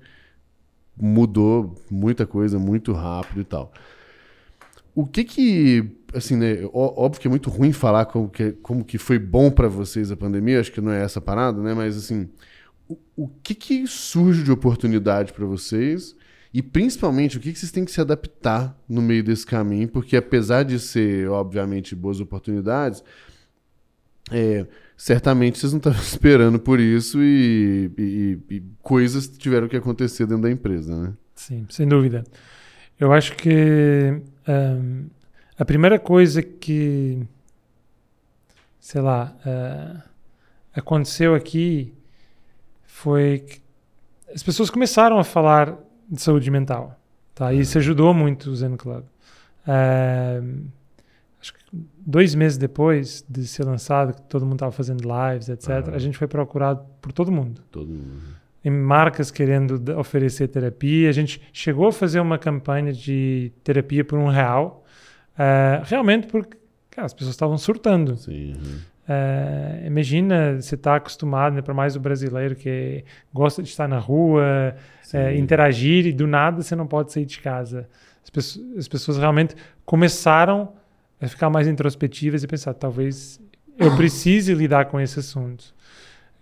mudou muita coisa muito rápido e tal. O que que assim, né, óbvio que é muito ruim falar como que, como que foi bom para vocês a pandemia, acho que não é essa parada, né? Mas, assim, o, o que, que surge de oportunidade para vocês e, principalmente, o que, que vocês têm que se adaptar no meio desse caminho? Porque, apesar de ser, obviamente, boas oportunidades, é, certamente vocês não estavam esperando por isso e, e, e coisas tiveram que acontecer dentro da empresa, né? Sim, sem dúvida. Eu acho que um, eh, a primeira coisa que, sei lá, uh, aconteceu aqui foi que as pessoas começaram a falar de saúde mental. Tá? E isso uhum. ajudou muito o Zen Club. Uh, acho que dois meses depois de ser lançado, que todo mundo estava fazendo lives, etc., uhum. a gente foi procurado por todo mundo. Todo mundo. Em marcas querendo oferecer terapia. A gente chegou a fazer uma campanha de terapia por um real Uh, realmente porque cara, as pessoas estavam surtando. Sim, uhum. uh, imagina você está acostumado, né, para mais o brasileiro que gosta de estar na rua, uh, interagir e do nada você não pode sair de casa. As, pe as pessoas realmente começaram a ficar mais introspectivas e pensar, talvez eu precise lidar com esse assunto.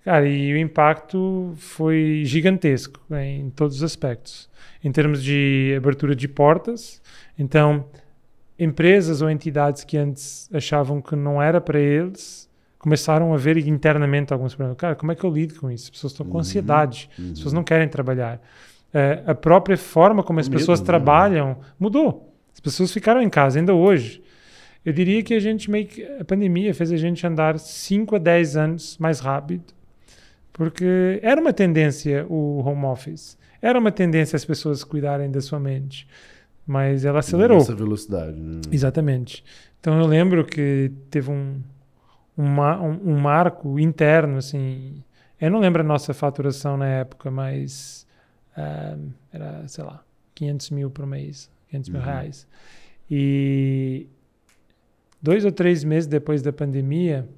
Cara, e o impacto foi gigantesco né, em todos os aspectos. Em termos de abertura de portas, então empresas ou entidades que antes achavam que não era para eles começaram a ver internamente alguns problemas. Cara, como é que eu lido com isso? As pessoas estão com uhum, ansiedade, uhum. as pessoas não querem trabalhar. Eh, a própria forma como as é pessoas né? trabalham mudou. As pessoas ficaram em casa ainda hoje. Eu diria que a gente meio que a pandemia fez a gente andar 5 a 10 anos mais rápido, porque era uma tendência o home office, era uma tendência as pessoas cuidarem da sua mente mas ela acelerou. Essa velocidade. Né? Exatamente. Então eu lembro que teve um, um, um, marco interno, assim. Eu não lembro a nossa faturação na época, mas uh, era, sei lá, 500 mil por mês, 500 mil uhum. reais. E dois ou três meses depois da pandemia,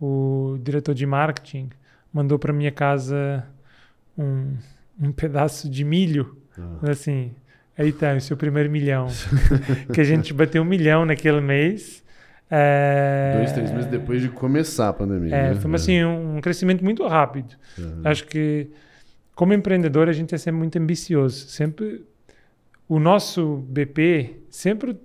o diretor de marketing mandou para minha casa um, um pedaço de milho, ah. assim, Aí tá, o seu primeiro milhão. que a gente bateu um milhão naquele mês. É... Dois, três meses depois de começar a pandemia. É, né? foi assim, é. um crescimento muito rápido. Uhum. Acho que, como empreendedor, a gente é sempre muito ambicioso. Sempre, o nosso BP sempre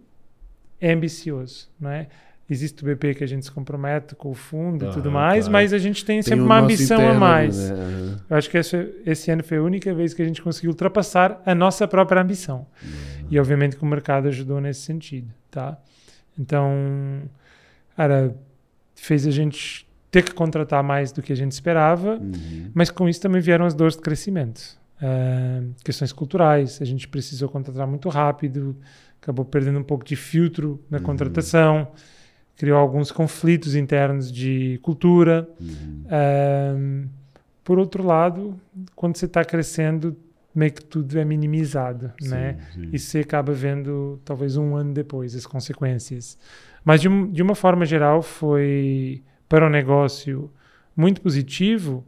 é ambicioso, não é? existe o BP que a gente se compromete com o fundo e tudo mais, claro. Tá. mas a gente tem, tem sempre uma ambição interno, a mais. Né? Eu acho que esse, esse, ano foi a única vez que a gente conseguiu ultrapassar a nossa própria ambição. Uhum. E obviamente que o mercado ajudou nesse sentido, tá? Então, fez a gente ter que contratar mais do que a gente esperava, uhum. mas com isso também vieram as dores de crescimento. Uh, questões culturais, a gente precisou contratar muito rápido, acabou perdendo um pouco de filtro na uhum. contratação criou alguns conflitos internos de cultura. Uhum. por outro lado, quando você está crescendo, meio que tudo é minimizado, sim, né? Sim. E você acaba vendo, talvez um ano depois, as consequências. Mas, de, de uma forma geral, foi para o negócio muito positivo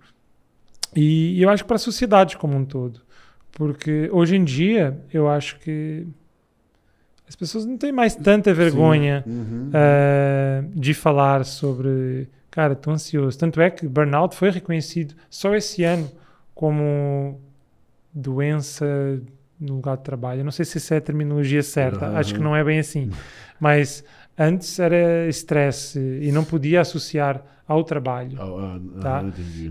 e, e eu acho que para a sociedade como um todo. Porque hoje em dia, eu acho que as pessoas não têm mais tanta vergonha uhum. uh, de falar sobre, cara, estou ansioso. Tanto é que burnout foi reconhecido só esse ano como doença no lugar de trabalho. Eu não sei se essa é a terminologia certa, uhum. acho que uhum. não é bem assim. Mas antes era estresse e não podia associar ao trabalho. Oh,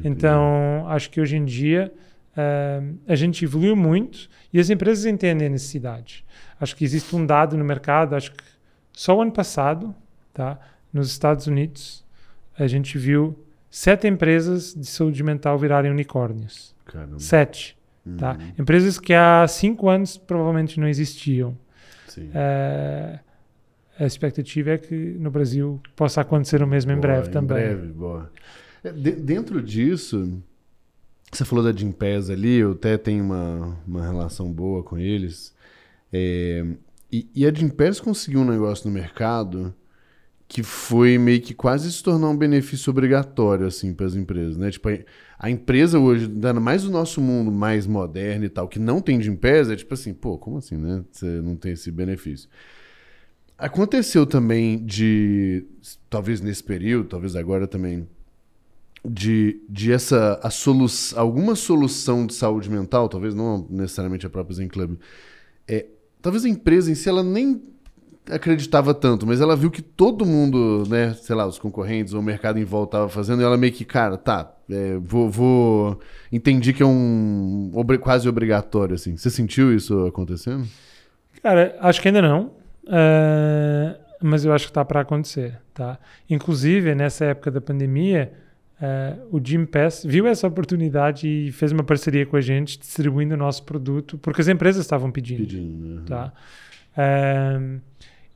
então, acho que hoje em dia uh, a gente evoluiu muito e as empresas entendem necessidades. Acho que existe um dado no mercado, acho que só o ano passado, tá? nos Estados Unidos, a gente viu sete empresas de saúde mental virarem unicórnios. Caramba. Sete. Tá? Uhum. Tá? Empresas que há cinco anos provavelmente não existiam. É, a expectativa é que no Brasil possa acontecer o mesmo boa, em breve em também. Em breve, boa. É, de dentro disso, você falou da Gimpass ali, eu até tenho uma, uma relação boa com eles. É, e, e, a Gimpass conseguiu um negócio no mercado que foi meio que quase se tornar um benefício obrigatório assim para as empresas, né? Tipo, a, a empresa hoje, dando mais o nosso mundo mais moderno e tal, que não tem Gimpass, é tipo assim, pô, como assim, né? Você não tem esse benefício. Aconteceu também de, talvez nesse período, talvez agora também, de, de essa a solu alguma solução de saúde mental, talvez não necessariamente a própria Zen Club, é, Talvez a empresa em si ela nem acreditava tanto, mas ela viu que todo mundo, né, sei lá, os concorrentes ou o mercado em volta estava fazendo, e ela meio que, cara, tá, é, vou, vou. Entendi que é um quase obrigatório, assim. Você sentiu isso acontecendo? Cara, acho que ainda não. É, mas eu acho que está para acontecer, tá? Inclusive, nessa época da pandemia, Uh, o Jim Pass viu essa oportunidade e fez uma parceria com a gente, distribuindo o nosso produto, porque as empresas estavam pedindo. pedindo uhum. tá? Uh,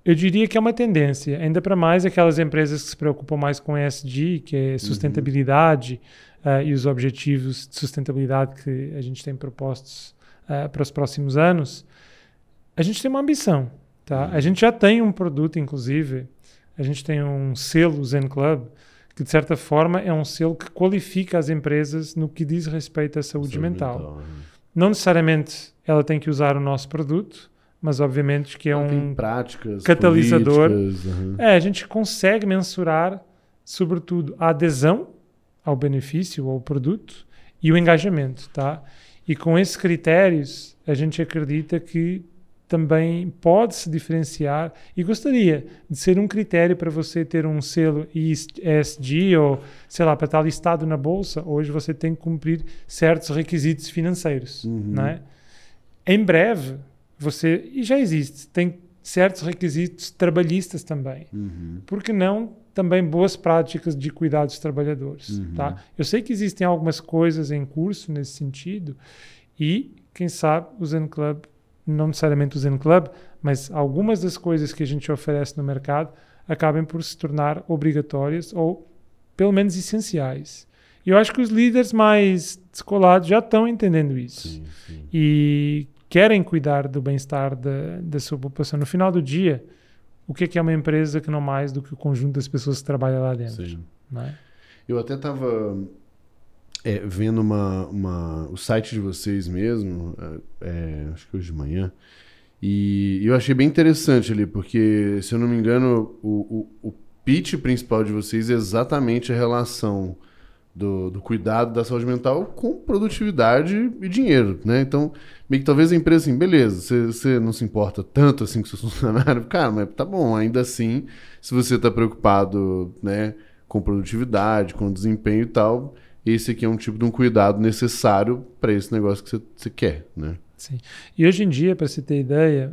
eu diria que é uma tendência, ainda para mais aquelas empresas que se preocupam mais com ESG, que é uhum. sustentabilidade, uhum. uh, e os objetivos de sustentabilidade que a gente tem propostos para os próximos anos. A gente tem uma ambição. Tá? Uhum. A gente já tem um produto, inclusive, a gente tem um selo Zen Club, que de certa forma é um selo que qualifica as empresas no que diz respeito à saúde, saúde mental. mental. Né? Não necessariamente ela tem que usar o nosso produto, mas obviamente que é ela um práticas, catalisador. Uhum. É, a gente consegue mensurar, sobretudo, a adesão ao benefício, ao produto e o engajamento, tá? E com esses critérios, a gente acredita que também pode se diferenciar e gostaria de ser um critério para você ter um selo ESG ou, sei lá, para estar listado na bolsa, hoje você tem que cumprir certos requisitos financeiros. Uhum. Né? Em breve, você, e já existe, tem certos requisitos trabalhistas também. Uhum. Porque não também boas práticas de cuidar dos trabalhadores. Uhum. Tá? Eu sei que existem algumas coisas em curso nesse sentido e, quem sabe, o Zen Club não necessariamente o Zen Club, mas algumas das coisas que a gente oferece no mercado acabem por se tornar obrigatórias ou pelo menos essenciais. E eu acho que os líderes mais descolados já estão entendendo isso. Sim, sim. E querem cuidar do bem-estar da, da sua população. No final do dia, o é que é uma empresa que não mais do que o conjunto das pessoas que trabalham lá dentro? Sim. Né? Eu até estava é, vendo uma, uma, o site de vocês mesmo, é, é acho que hoje de manhã, e eu achei bem interessante ali, porque, se eu não me engano, o, o, o pitch principal de vocês é exatamente a relação do, do, cuidado da saúde mental com produtividade e dinheiro, né? Então, meio que talvez a empresa, assim, beleza, você não se importa tanto assim com seus funcionários, cara, mas tá bom, ainda assim, se você tá preocupado, né, com produtividade, com desempenho e tal, esse aqui é um tipo de um cuidado necessário para esse negócio que você quer, né? Sim. E hoje em dia, para você ter ideia,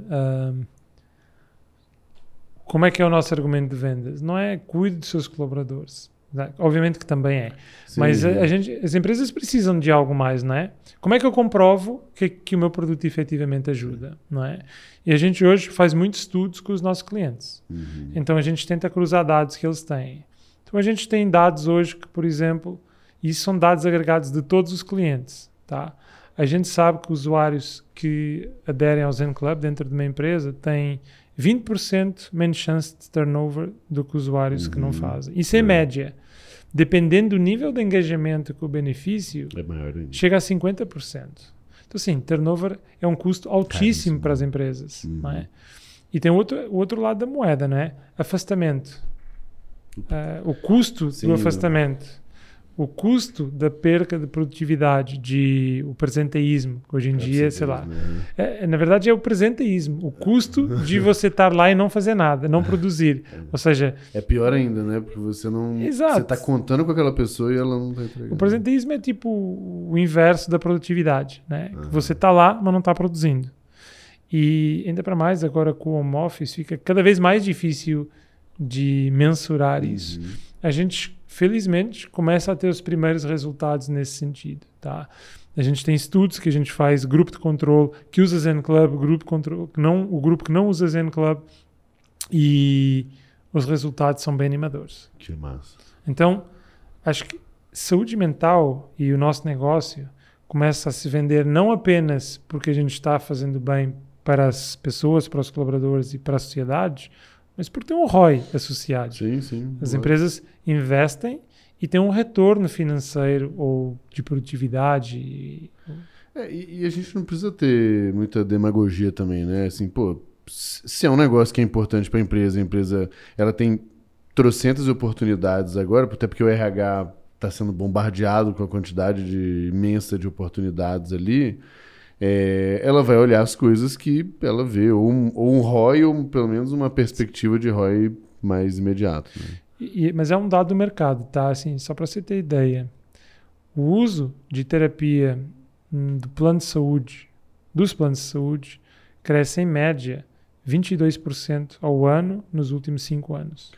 como é que é o nosso argumento de vendas? Não é cuide dos seus colaboradores. Né? Obviamente que também é. Sim. Mas a, a gente, as empresas precisam de algo mais, não é? Como é que eu comprovo que, que o meu produto efetivamente ajuda, não é? E a gente hoje faz muitos estudos com os nossos clientes. Uhum. Então a gente tenta cruzar dados que eles têm. Então a gente tem dados hoje que, por exemplo, isso são dados agregados de todos os clientes, tá? A gente sabe que usuários que aderem ao Zen Club dentro de uma empresa têm 20% menos chance de turnover do que usuários uhum. que não uhum. fazem. Isso é, é média. Dependendo do nível de engajamento com o benefício, é maior, chega a 50%. Então, assim, turnover é um custo altíssimo para as empresas. Uhum. Não é? E tem outro, o outro lado da moeda, não é? Afastamento. Uh, o custo Sim, do afastamento o custo da perca de produtividade, de o presenteísmo, hoje em dia, sei lá. É, é, na verdade, é o presenteísmo, o custo de você estar lá e não fazer nada, não produzir. Ou seja. É pior ainda, né? Porque você não. Exato. Você está contando com aquela pessoa e ela não está entregando. O presenteísmo é tipo o inverso da produtividade, né? Uhum. Você está lá, mas não está produzindo. E ainda para mais, agora com o home office, fica cada vez mais difícil de mensurar uhum. isso. A gente felizmente, começa a ter os primeiros resultados nesse sentido. Tá? A gente tem estudos que a gente faz, grupo de controle, que usa Zen Club, grupo control, não, o grupo que não usa Zen Club, e os resultados são bem animadores. Que massa. Então, acho que saúde mental e o nosso negócio começa a se vender não apenas porque a gente está fazendo bem para as pessoas, para os colaboradores e para as sociedades, mas por ter um ROI associado. Sim, sim. As empresas investem e têm um retorno financeiro ou de produtividade. É, e, e, a gente não precisa ter muita demagogia também, né? Assim, pô, se é um negócio que é importante para a empresa, a empresa ela tem trocentas oportunidades agora, até porque o RH está sendo bombardeado com a quantidade de, imensa de oportunidades ali é, ela vai olhar as coisas que ela vê, ou um, ou um ROI, ou pelo menos uma perspectiva de ROI mais imediato. Né? E, mas é um dado do mercado, tá? Assim, só para você ter ideia, o uso de terapia hum, do plano de saúde, dos planos de saúde, cresce em média 22% ao ano nos últimos cinco anos.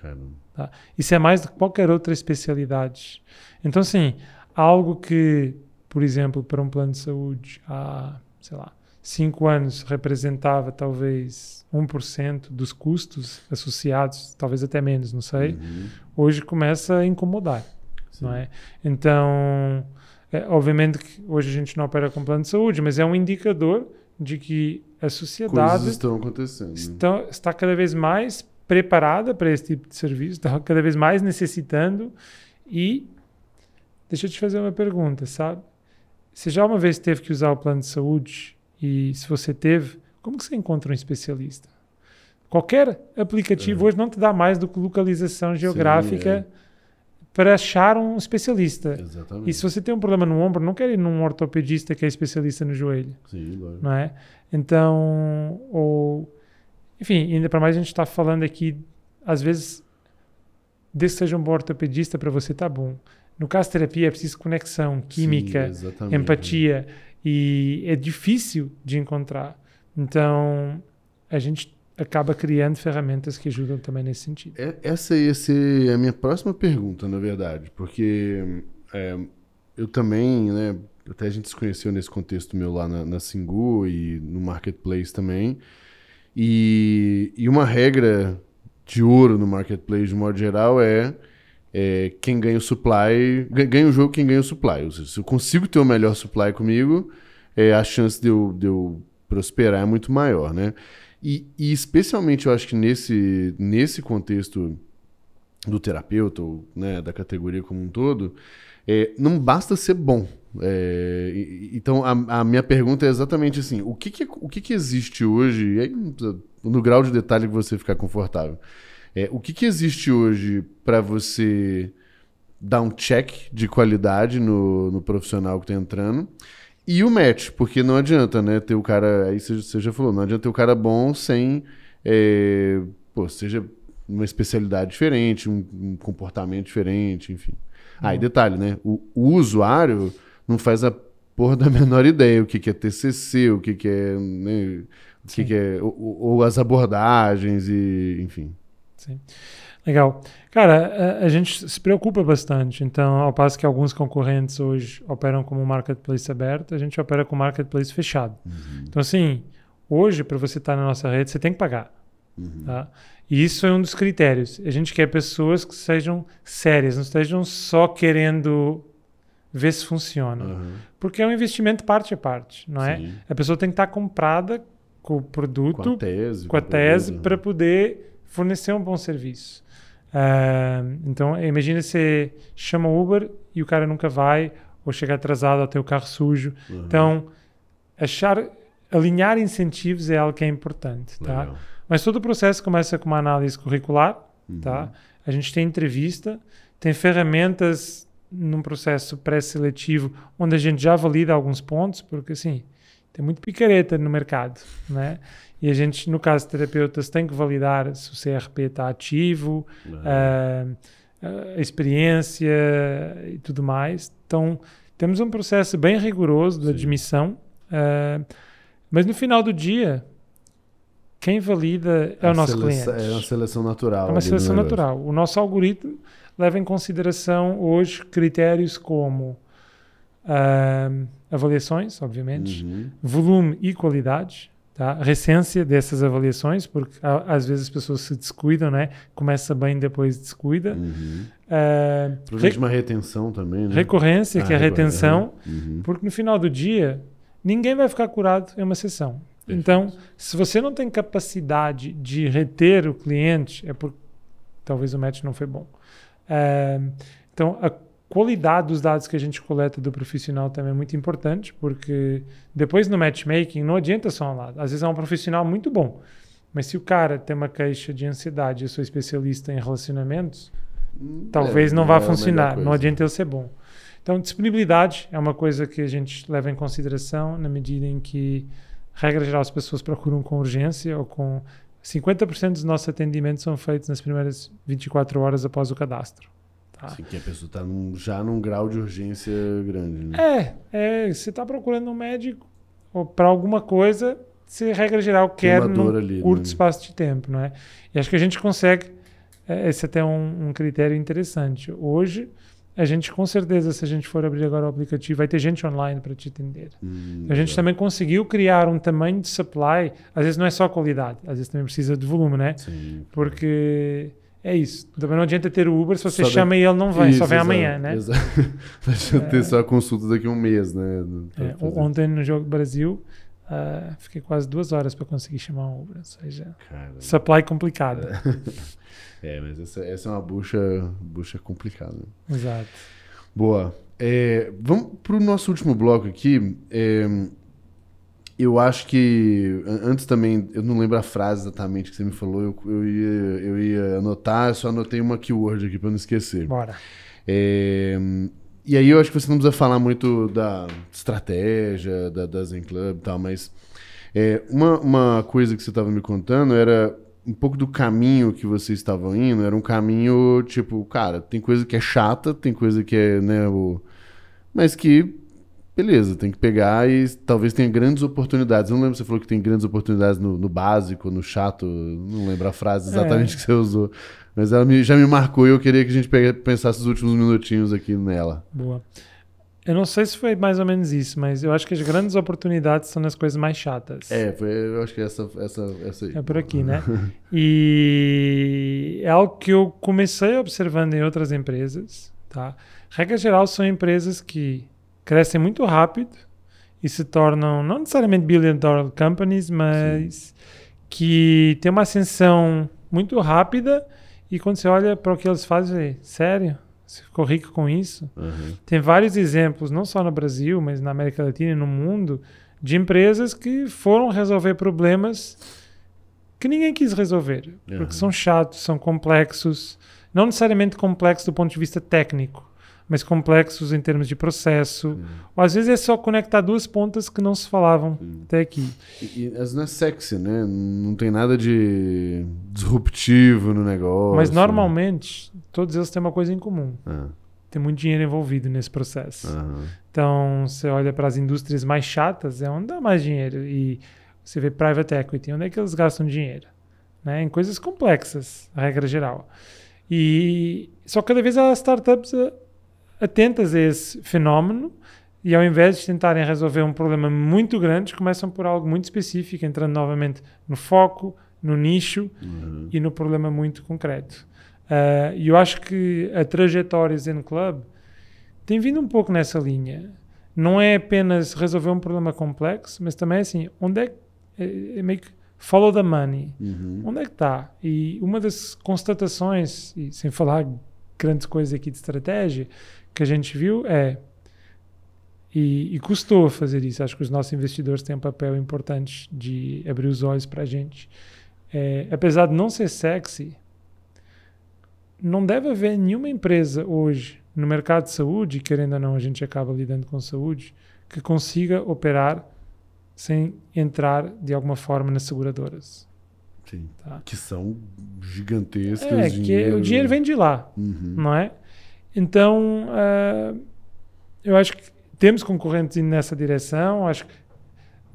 Tá? Isso é mais do que qualquer outra especialidade. Então, sim, algo que, por exemplo, para um plano de saúde há sei lá, cinco anos representava talvez 1% dos custos associados, talvez até menos, não sei, uhum. hoje começa a incomodar. Não é? Então, é, obviamente que hoje a gente não opera com plano de saúde, mas é um indicador de que a sociedade Coisas estão acontecendo. Né? Está, está cada vez mais preparada para esse tipo de serviço, está cada vez mais necessitando e deixa eu te fazer uma pergunta, sabe? Você já uma vez teve que usar o plano de saúde? E se você teve, como que você encontra um especialista? Qualquer aplicativo é. hoje não te dá mais do que localização geográfica Sim, é. para achar um especialista. Exatamente. E se você tem um problema no ombro, não quer ir num ortopedista que é especialista no joelho. Sim, claro. Não é? Então, ou... Enfim, ainda para mais a gente está falando aqui, às vezes, desde que seja um bom ortopedista para você, está bom. No caso de terapia, é preciso conexão química, Sim, empatia, e é difícil de encontrar. Então, a gente acaba criando ferramentas que ajudam também nesse sentido. É, essa ia ser a minha próxima pergunta, na verdade, porque é, eu também, né, até a gente se conheceu nesse contexto meu lá na, na Singu e no Marketplace também, e, e uma regra de ouro no Marketplace, de modo geral, é é, quem ganha o supply. Ganha o jogo quem ganha o supply. se eu consigo ter o melhor supply comigo, é, a chance de eu, de eu prosperar é muito maior, né? E, e, especialmente eu acho que nesse, nesse contexto do terapeuta, ou né, da categoria como um todo, é, não basta ser bom. É, então a, a, minha pergunta é exatamente assim: o que, que o que, que existe hoje, aí, no grau de detalhe que você ficar confortável, é, o que, que existe hoje para você dar um check de qualidade no, no profissional que está entrando? E o match, porque não adianta, né? Ter o cara. Aí você já falou, não adianta ter o cara bom sem. É, pô, seja uma especialidade diferente, um, um comportamento diferente, enfim. Aí, ah, e uhum. detalhe, né? O, o, usuário não faz a porra da menor ideia o que, que é TCC, o que, que é. Né? O que, que é ou, ou as abordagens, e enfim. Sim. Legal. Cara, a, a, gente se preocupa bastante. Então, ao passo que alguns concorrentes hoje operam como marketplace aberto, a gente opera com marketplace fechado. Uhum. Então, assim, hoje, para você estar tá na nossa rede, você tem que pagar. Uhum. Tá? E isso é um dos critérios. A gente quer pessoas que sejam sérias, não estejam só querendo ver se funciona. Uhum. Porque é um investimento parte a parte, não é? A pessoa tem que estar tá comprada com o produto, com a tese, tese uhum. para poder fornecer um bom serviço. Uh, então, imagina você chama o Uber e o cara nunca vai, ou chega atrasado ou tem o carro sujo. Uhum. Então, achar, alinhar incentivos é algo que é importante, tá? Mas todo o processo começa com uma análise curricular, uhum. tá? A gente tem entrevista, tem ferramentas num processo pré-seletivo onde a gente já valida alguns pontos, porque assim, tem muito picareta no mercado, né? E a gente, no caso de terapeutas, tem que validar se o CRP está ativo, a, ah, a experiência e tudo mais. Então, temos um processo bem rigoroso de Sim. admissão, ah, mas no final do dia, quem valida é, é o nosso cliente. É uma seleção natural. É uma seleção é? natural. O nosso algoritmo leva em consideração hoje critérios como uh, avaliações, obviamente, uhum. volume e qualidades, tá? recência dessas avaliações, porque a, às vezes as pessoas se descuidam, né? começa bem depois descuida. Uhum. Uh, de uma retenção também. Né? Recorrência, ah, que é ah, a retenção, uhum. porque no final do dia ninguém vai ficar curado em uma sessão. Perfeito. Então, se você não tem capacidade de reter o cliente, é porque talvez o match não foi bom. Uh, então, a qualidade dos dados que a gente coleta do profissional também é muito importante, porque depois no matchmaking não adianta só um lado. Às vezes é um profissional muito bom, mas se o cara tem uma queixa de ansiedade e eu sou especialista em relacionamentos, hum, talvez é, não vá é funcionar. Não adianta eu ser bom. Então, disponibilidade é uma coisa que a gente leva em consideração na medida em que, regra geral, as pessoas procuram com urgência ou com 50% dos nossos atendimentos são feitos nas primeiras 24 horas após o cadastro. Tá? Assim, que a pessoa está já num grau de urgência grande. Né? É, é, você está procurando um médico para alguma coisa, você, regra geral, quer no ali, né? curto né? espaço de tempo. Não é? E acho que a gente consegue, é, esse é até um, um critério interessante. Hoje, a gente com certeza, se a gente for abrir agora o aplicativo, vai ter gente online para te atender. Hum, a gente é. também conseguiu criar um tamanho de supply, às vezes não é só qualidade, às vezes também precisa de volume, né? Sim. Porque. É é isso. Também não adianta ter o Uber se você só chama e ele não vem, isso, só vem exato, amanhã, né? Exato. Deixa ter é. só a consulta daqui a um mês, né? É, ontem no Jogo Brasil, uh, fiquei quase duas horas para conseguir chamar um Uber. Ou seja, Caramba. supply complicado. É, é mas essa, essa, é uma bucha, bucha complicada. Exato. Boa. É, vamos para o nosso último bloco aqui. É, eu acho que, antes também, eu não lembro a frase exatamente que você me falou, eu, eu, ia, eu ia anotar, só anotei uma keyword aqui para não esquecer. Bora. É, e aí eu acho que você não precisa falar muito da estratégia, da, da Zen Club e tal, mas é, uma, uma coisa que você estava me contando era um pouco do caminho que vocês estavam indo, era um caminho tipo, cara, tem coisa que é chata, tem coisa que é, né, o... mas que beleza, tem que pegar e talvez tenha grandes oportunidades. Eu não lembro se você falou que tem grandes oportunidades no, no básico, no chato, não lembro a frase é. exatamente é. que você usou. Mas ela me, já me marcou e eu queria que a gente pegue, pensasse os últimos minutinhos aqui nela. Boa. Eu não sei se foi mais ou menos isso, mas eu acho que as grandes oportunidades são nas coisas mais chatas. É, foi, eu acho que é essa, essa, essa aí. É por aqui, né? e é algo que eu comecei observando em outras empresas, tá? Regra geral são empresas que crescem muito rápido e se tornam, não necessariamente billion dollar companies, mas Sim. que tem uma ascensão muito rápida e quando você olha para o que eles fazem, sério? Você ficou rico com isso? Uhum. Tem vários exemplos, não só no Brasil, mas na América Latina e no mundo, de empresas que foram resolver problemas que ninguém quis resolver, uhum. porque são chatos, são complexos, não necessariamente complexos do ponto de vista técnico, mais complexos em termos de processo. Hum. Ou às vezes é só conectar duas pontas que não se falavam hum. até aqui. E, e, as não é sexy, né? Não tem nada de disruptivo no negócio. Mas normalmente, né? todos eles têm uma coisa em comum. Ah. Tem muito dinheiro envolvido nesse processo. Então, você olha para as indústrias mais chatas, é onde dá mais dinheiro. E você vê private equity, onde é que eles gastam dinheiro? Né? Em coisas complexas, a regra geral. E só cada vez as startups atentas a esse fenómeno e ao invés de tentarem resolver um problema muito grande, começam por algo muito específico, entrando novamente no foco, no nicho uhum. e no problema muito concreto. Ah, e uh, eu acho que a trajetória Zen Club tem vindo um pouco nessa linha. Não é apenas resolver um problema complexo, mas também é assim, onde é que é, é meio que follow the money. Uhum. Onde é que está? E uma das constatações, e sem falar grande coisa aqui de estratégia, que a gente viu é. E, e custou fazer isso. Acho que os nossos investidores têm um papel importante de abrir os olhos para a gente. É, apesar de não ser sexy, não deve haver nenhuma empresa hoje no mercado de saúde, querendo ou não, a gente acaba lidando com saúde, que consiga operar sem entrar de alguma forma nas seguradoras. Sim. Tá? Que são gigantescas. É, dinheiro... que o dinheiro vem de lá, uhum. não é? Então, uh, eu acho que temos concorrentes nessa direção, acho que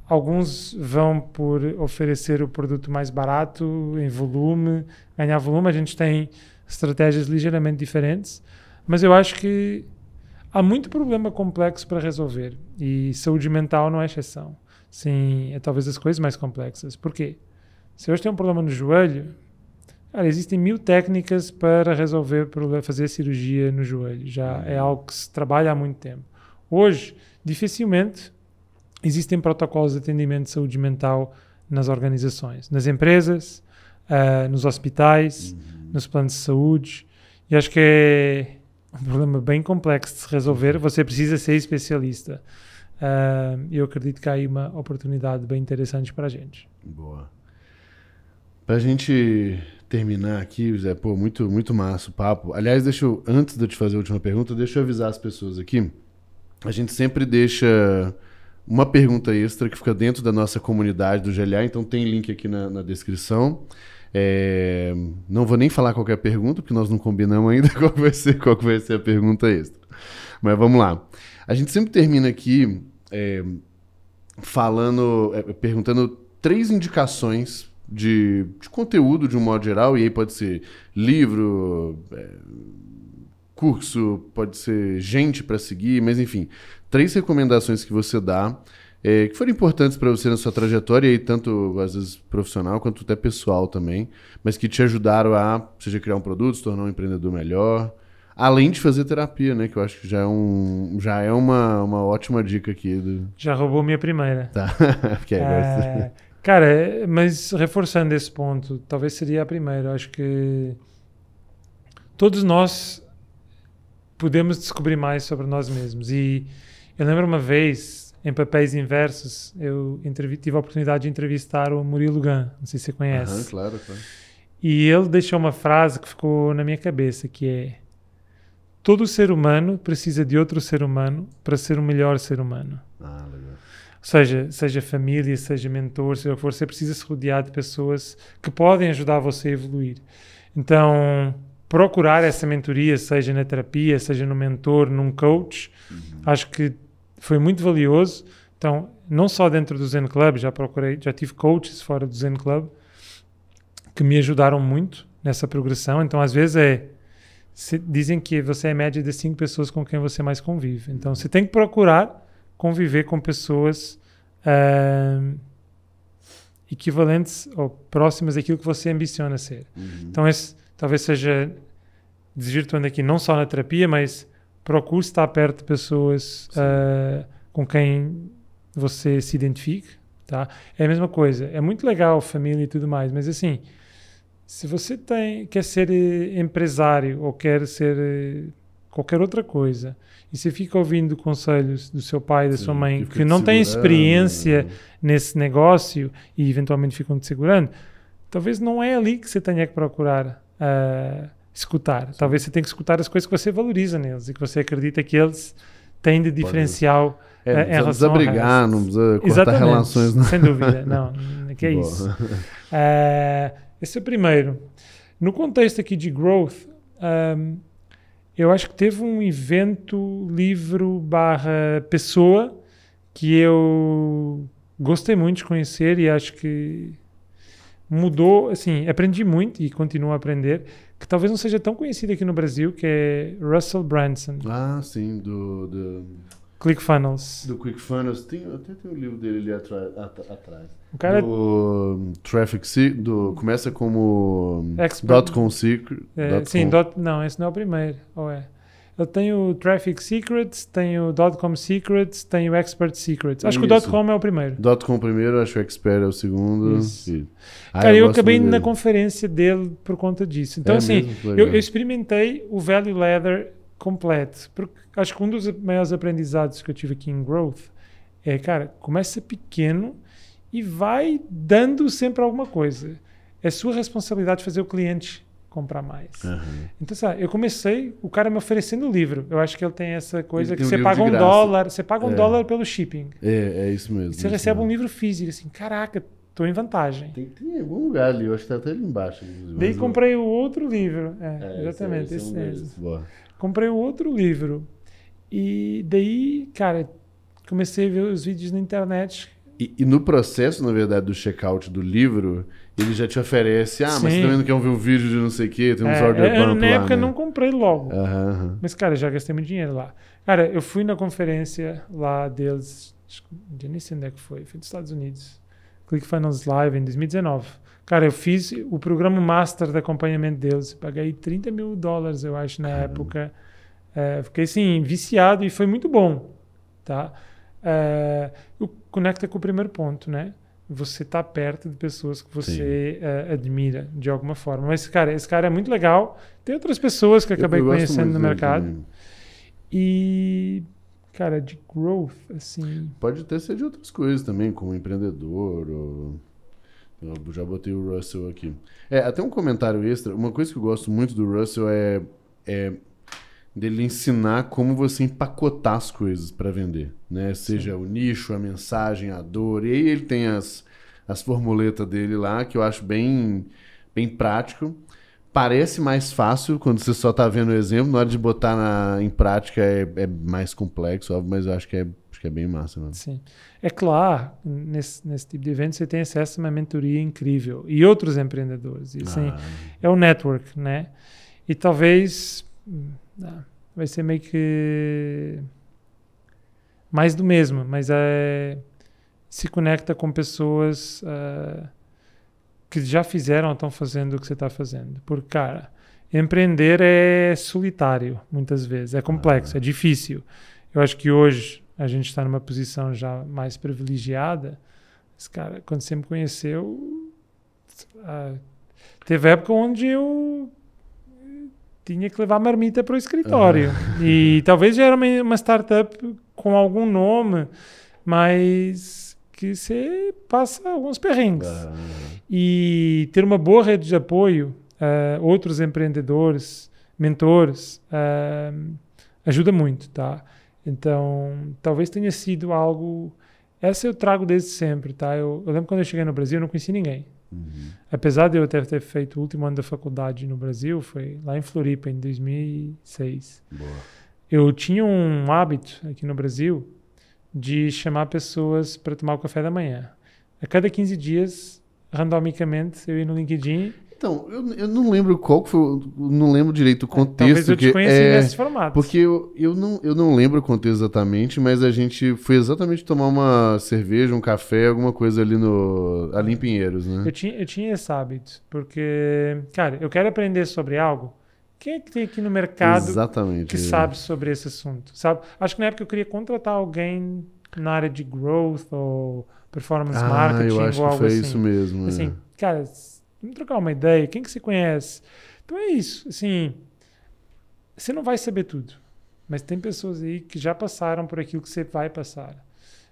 alguns vão por oferecer o produto mais barato, em volume, ganhar volume, a gente tem estratégias ligeiramente diferentes, mas eu acho que há muito problema complexo para resolver e saúde mental não é exceção. Sim, é talvez as coisas mais complexas. Por quê? Se hoje tem um problema no joelho, Cara, existem mil técnicas para resolver fazer cirurgia no joelho. Já uhum. é algo que se trabalha há muito tempo. Hoje, dificilmente existem protocolos de atendimento de saúde mental nas organizações, nas empresas, uh, nos hospitais, uhum. nos planos de saúde. E acho que é um problema bem complexo de se resolver. Uhum. Você precisa ser especialista. Uh, eu acredito que há aí uma oportunidade bem interessante para a gente. Boa. Para a gente terminar aqui, José. Pô, muito, muito massa o papo. Aliás, deixa eu, antes de eu te fazer a última pergunta, deixa eu avisar as pessoas aqui. A gente sempre deixa uma pergunta extra que fica dentro da nossa comunidade do GLA, então tem link aqui na, na descrição. É, não vou nem falar qualquer pergunta, porque nós não combinamos ainda qual vai ser, qual vai ser a pergunta extra. Mas vamos lá. A gente sempre termina aqui é, falando, é, perguntando três indicações de, de conteúdo de um modo geral, e aí pode ser livro, é, curso, pode ser gente para seguir, mas enfim, três recomendações que você dá é, que foram importantes para você na sua trajetória, e tanto às vezes profissional quanto até pessoal também, mas que te ajudaram a, seja criar um produto, se tornar um empreendedor melhor, além de fazer terapia, né? Que eu acho que já é, um, já é uma, uma ótima dica aqui. Do... Já roubou minha primeira. Tá, porque agora... É... Cara, é, mas reforçando esse ponto, talvez seria a primeira. Acho que todos nós podemos descobrir mais sobre nós mesmos. E eu lembro uma vez, em papéis inversos, eu tive a oportunidade de entrevistar o Murilo Gun. Não sei se você conhece. Uhum, claro, claro. E ele deixou uma frase que ficou na minha cabeça, que é todo ser humano precisa de outro ser humano para ser o melhor ser humano. Ah, legal seja, seja família, seja mentor, seja o que for, você precisa se rodear de pessoas que podem ajudar você a evoluir. Então, procurar essa mentoria, seja na terapia, seja no mentor, num coach, uhum. acho que foi muito valioso. Então, não só dentro do Zen Club, já procurei, já tive coaches fora do Zen Club que me ajudaram muito nessa progressão. Então, às vezes é se, dizem que você é a média das cinco pessoas com quem você mais convive. Então, você tem que procurar conviver com pessoas equivalentes ou próximas daquilo que você ambiciona ser. Uhum. Então, esse talvez seja desvirtuando aqui, não só na terapia, mas procure estar perto de pessoas uh, com quem você se identifique. Tá? É a mesma coisa. É muito legal família e tudo mais, mas assim, se você tem, quer ser eh, empresário ou quer ser eh, qualquer outra coisa, e você fica ouvindo conselhos do seu pai, da Sim, sua mãe, que não tem experiência né? nesse negócio e eventualmente ficam te segurando, talvez não é ali que você tenha que procurar uh, escutar. Sim. Talvez você tenha que escutar as coisas que você valoriza neles e que você acredita que eles têm de diferencial. É, não precisa brigar, não precisa cortar Exatamente, relações. Não. Né? Sem dúvida, não, que é Boa. isso. Uh, esse é o primeiro. No contexto aqui de growth, um, ah, eu acho que teve um evento, livro, barra pessoa que eu gostei muito de conhecer e acho que mudou, assim, aprendi muito e continuo a aprender, que talvez não seja tão conhecido aqui no Brasil, que é Russell Branson. Ah, sim, do... do... ClickFunnels. Do ClickFunnels. Tem, até tem um livro dele ali atrás. O cara é do é... Traffic Secret, do começa como Expert. Dot com Secret. É, dot sim, com. Dot, não, esse não é o primeiro, ou é? Eu tenho Traffic Secrets, tenho Dotcom Secrets, tenho Expert Secrets. Acho Isso. que o Dotcom é o primeiro. .com primeiro, acho que o Expert é o segundo. E... Ah, Cara, eu, eu acabei indo na conferência dele por conta disso. Então, é assim, eu, eu, experimentei o Value Ladder completo. Porque acho que um dos maiores aprendizados que eu tive aqui em Growth é, cara, começa pequeno e vai dando sempre alguma coisa. É sua responsabilidade fazer o cliente comprar mais. Uhum. Então, sabe, eu comecei o cara me oferecendo o livro. Eu acho que ele tem essa coisa tem que um você paga um dólar, você paga um é. dólar pelo shipping. É, é isso mesmo. Você isso recebe mesmo. um livro físico, assim, caraca, estou em vantagem. Tem, em algum lugar ali, eu acho que está até ali embaixo. Daí comprei o outro livro. É, é exatamente. Esse, é, esse, esse. Comprei o outro livro. E daí, cara, comecei a ver os vídeos na internet e, e, no processo, na verdade, do checkout do livro, ele já te oferece, ah, Sim. mas você também tá não quer ouvir é um vídeo de não sei o quê, tem uns é, order é, bump Na lá, época né? eu não comprei logo. Uhum, Mas, cara, já gastei muito dinheiro lá. Cara, eu fui na conferência lá deles, acho que, nem sei onde é que foi, foi dos Estados Unidos. Click Finance Live em 2019. Cara, eu fiz o programa master de acompanhamento deles, paguei 30 mil dólares, eu acho, na época. É, fiquei, assim, viciado e foi muito bom, tá? É, conecta com o primeiro ponto, né? Você está perto de pessoas que você uh, admira de alguma forma. Mas, cara, esse cara é muito legal. Tem outras pessoas que eu acabei conhecendo no mercado. Também. E, cara, de growth, assim. Pode até ser de outras coisas também, como empreendedor ou. Eu já botei o Russell aqui. É, até um comentário extra. Uma coisa que eu gosto muito do Russell é, é dele ensinar como você empacotar as coisas para vender, né? Seja Sim. o nicho, a mensagem, a dor. E aí ele tem as, as formuletas dele lá, que eu acho bem, bem prático. Parece mais fácil quando você só está vendo o exemplo. Na hora de botar na, em prática é, é mais complexo, óbvio, mas eu acho que é, acho que é bem massa mesmo. Sim. É claro, nesse, nesse tipo de evento você tem acesso a uma mentoria incrível. E outros empreendedores. E, assim, ah. É o network, né? E talvez hum, Vai ser meio que mais do mesmo, mas é, se conecta com pessoas uh, que já fizeram ou estão fazendo o que você está fazendo. Porque, cara, empreender é solitário, muitas vezes. É complexo, ah. é difícil. Eu acho que hoje a gente está numa posição já mais privilegiada. Mas, cara, quando você me conheceu, uh, teve época onde eu tinha que levar marmita para o escritório. Uhum. E talvez já era uma, uma startup com algum nome, mas que você passa alguns perrengues. Uhum. E ter uma boa rede de apoio, uh, outros empreendedores, mentores, uh, ajuda muito, tá? Então, talvez tenha sido algo... Essa eu trago desde sempre, tá? Eu, eu lembro quando eu cheguei no Brasil, eu não conheci ninguém. Uhum. Apesar de eu ter, ter, feito o último ano da faculdade no Brasil, foi lá em Floripa, em 2006. Boa. Eu tinha um hábito aqui no Brasil de chamar pessoas para tomar o café da manhã. A cada 15 dias, randomicamente, eu ia no LinkedIn então, eu, eu não lembro qual foi, não lembro direito o contexto. Talvez eu te que, é, nesse formato. Porque eu, eu, não, eu não lembro o contexto exatamente, mas a gente foi exatamente tomar uma cerveja, um café, alguma coisa ali no ali em Pinheiros, né? Eu tinha, eu tinha esse hábito, porque, cara, eu quero aprender sobre algo. Quem é que tem aqui no mercado exatamente, que é. sabe sobre esse assunto? Sabe? Acho que na época eu queria contratar alguém na área de growth ou performance ah, marketing eu acho que foi assim. isso mesmo. Assim, é. cara Vamos trocar uma ideia. Quem que se conhece? Então é isso. Assim, você não vai saber tudo. Mas tem pessoas aí que já passaram por aquilo que você vai passar.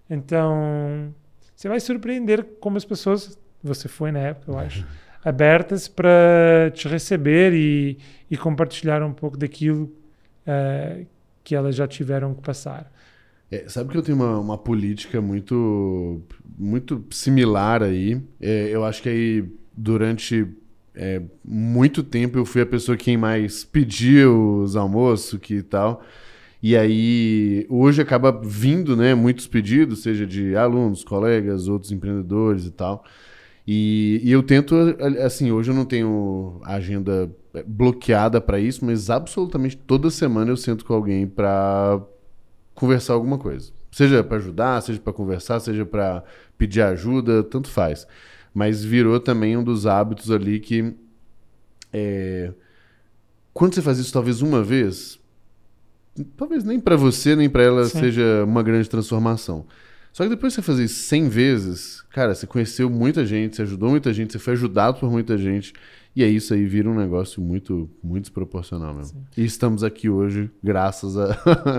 Então, você vai surpreender como as pessoas, você foi na época, eu é. acho, abertas para te receber e, e, compartilhar um pouco daquilo uh, que elas já tiveram que passar. É, sabe que eu tenho uma, uma política muito, muito similar aí. É, eu acho que aí durante é, muito tempo eu fui a pessoa quem mais pediu os almoços que tal. E aí hoje acaba vindo, né, muitos pedidos, seja de alunos, colegas, outros empreendedores e tal. E, e eu tento, assim, hoje eu não tenho agenda é, bloqueada para isso, mas absolutamente toda semana eu sento com alguém para conversar alguma coisa. Seja para ajudar, seja para conversar, seja para pedir ajuda, tanto faz mas virou também um dos hábitos ali que. É... Quando você faz isso talvez uma vez, talvez nem para você nem para ela Sim. seja uma grande transformação. Só que depois que você fazer isso 100 vezes, cara, você conheceu muita gente, você ajudou muita gente, você foi ajudado por muita gente. E é isso aí, vira um negócio muito, muito desproporcional mesmo. Sim. E estamos aqui hoje, graças a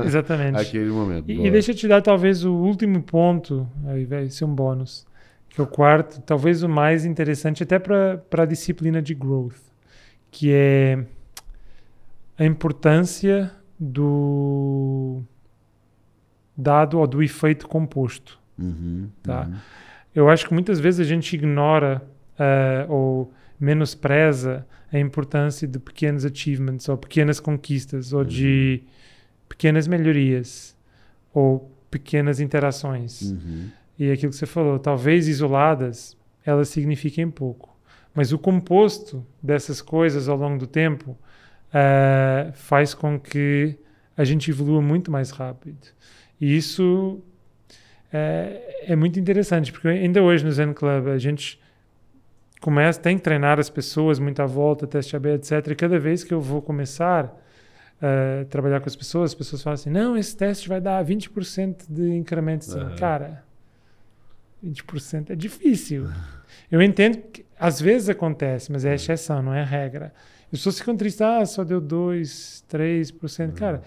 Exatamente. aquele momento. E, e, deixa eu te dar talvez o último ponto, aí vai ser um bônus que é o quarto, talvez o mais interessante até para a disciplina de growth, que é a importância do dado ou do efeito composto. Uhum, tá? Uhum. Eu acho que muitas vezes a gente ignora uh, ou menospreza a importância de pequenos achievements ou pequenas conquistas ou uhum. de pequenas melhorias ou pequenas interações. Uhum. E aquilo que você falou, talvez isoladas, elas signifiquem pouco. Mas o composto dessas coisas ao longo do tempo uh, faz com que a gente evolua muito mais rápido. E isso é, é, muito interessante, porque ainda hoje no Zen Club a gente começa, tem que treinar as pessoas muito à volta, teste AB, etc. E cada vez que eu vou começar a uh, eh, trabalhar com as pessoas, as pessoas falam assim: não, esse teste vai dar 20% de incremento. Uhum. Cara, 20% é difícil. Eu entendo que às vezes acontece, mas é, é. exceção, não é regra. As pessoas ficam tristes, ah, só deu 2, 3%. É. Cara,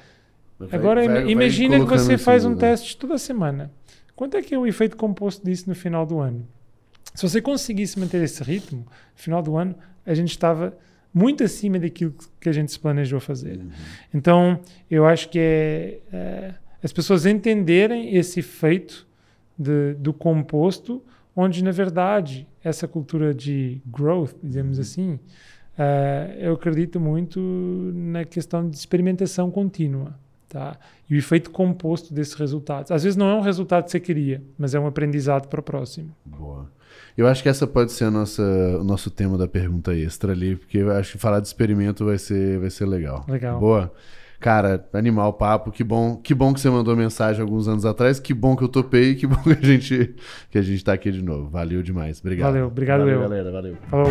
vai, agora vai, imagina vai que você faz um né? teste toda semana. Quanto é que é o efeito composto disso no final do ano? Se você conseguisse manter esse ritmo, no final do ano, a gente estava muito acima daquilo que a gente se planejou fazer. Uhum. Então, eu acho que é, é, as pessoas entenderem esse efeito de, do composto, onde, na verdade, essa cultura de growth, digamos uhum. assim, uh, eu acredito muito na questão de experimentação contínua. Tá? E o efeito composto desses resultados. Às vezes não é um resultado que você queria, mas é um aprendizado para o próximo. Boa. Eu acho que essa pode ser a nossa, o nosso tema da pergunta extra ali, porque eu acho que falar de experimento vai ser, vai ser legal. Legal. Boa. Cara, animal papo, que bom, que bom que você mandou mensagem alguns anos atrás, que bom que eu topei, que bom que a gente que a gente tá aqui de novo. Valeu demais. Obrigado. Valeu, obrigado valeu, eu. galera, valeu. Falou.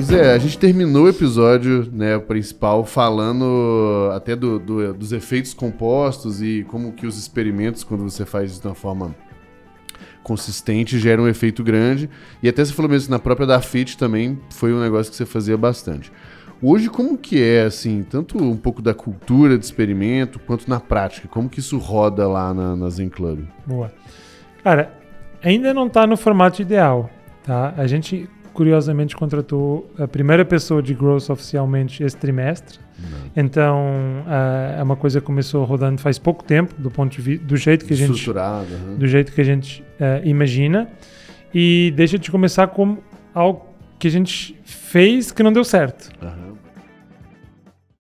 Zé, a gente terminou o episódio né, principal falando até do, do, dos efeitos compostos e como que os experimentos, quando você faz de uma forma consistente gera um efeito grande. E até você falou mesmo na própria da Fit também foi um negócio que você fazia bastante. Hoje, como que é, assim, tanto um pouco da cultura de experimento, quanto na prática? Como que isso roda lá na, na Zen Club? Boa. Cara, ainda não está no formato ideal, tá? A gente curiosamente contratou a primeira pessoa de growth oficialmente este trimestre. Não. Então uh, é uma coisa que começou rodando faz pouco tempo do ponto de vista do jeito que a gente uhum. do jeito que a gente uh, imagina e deixa de começar com algo que a gente fez que não deu certo. Uhum.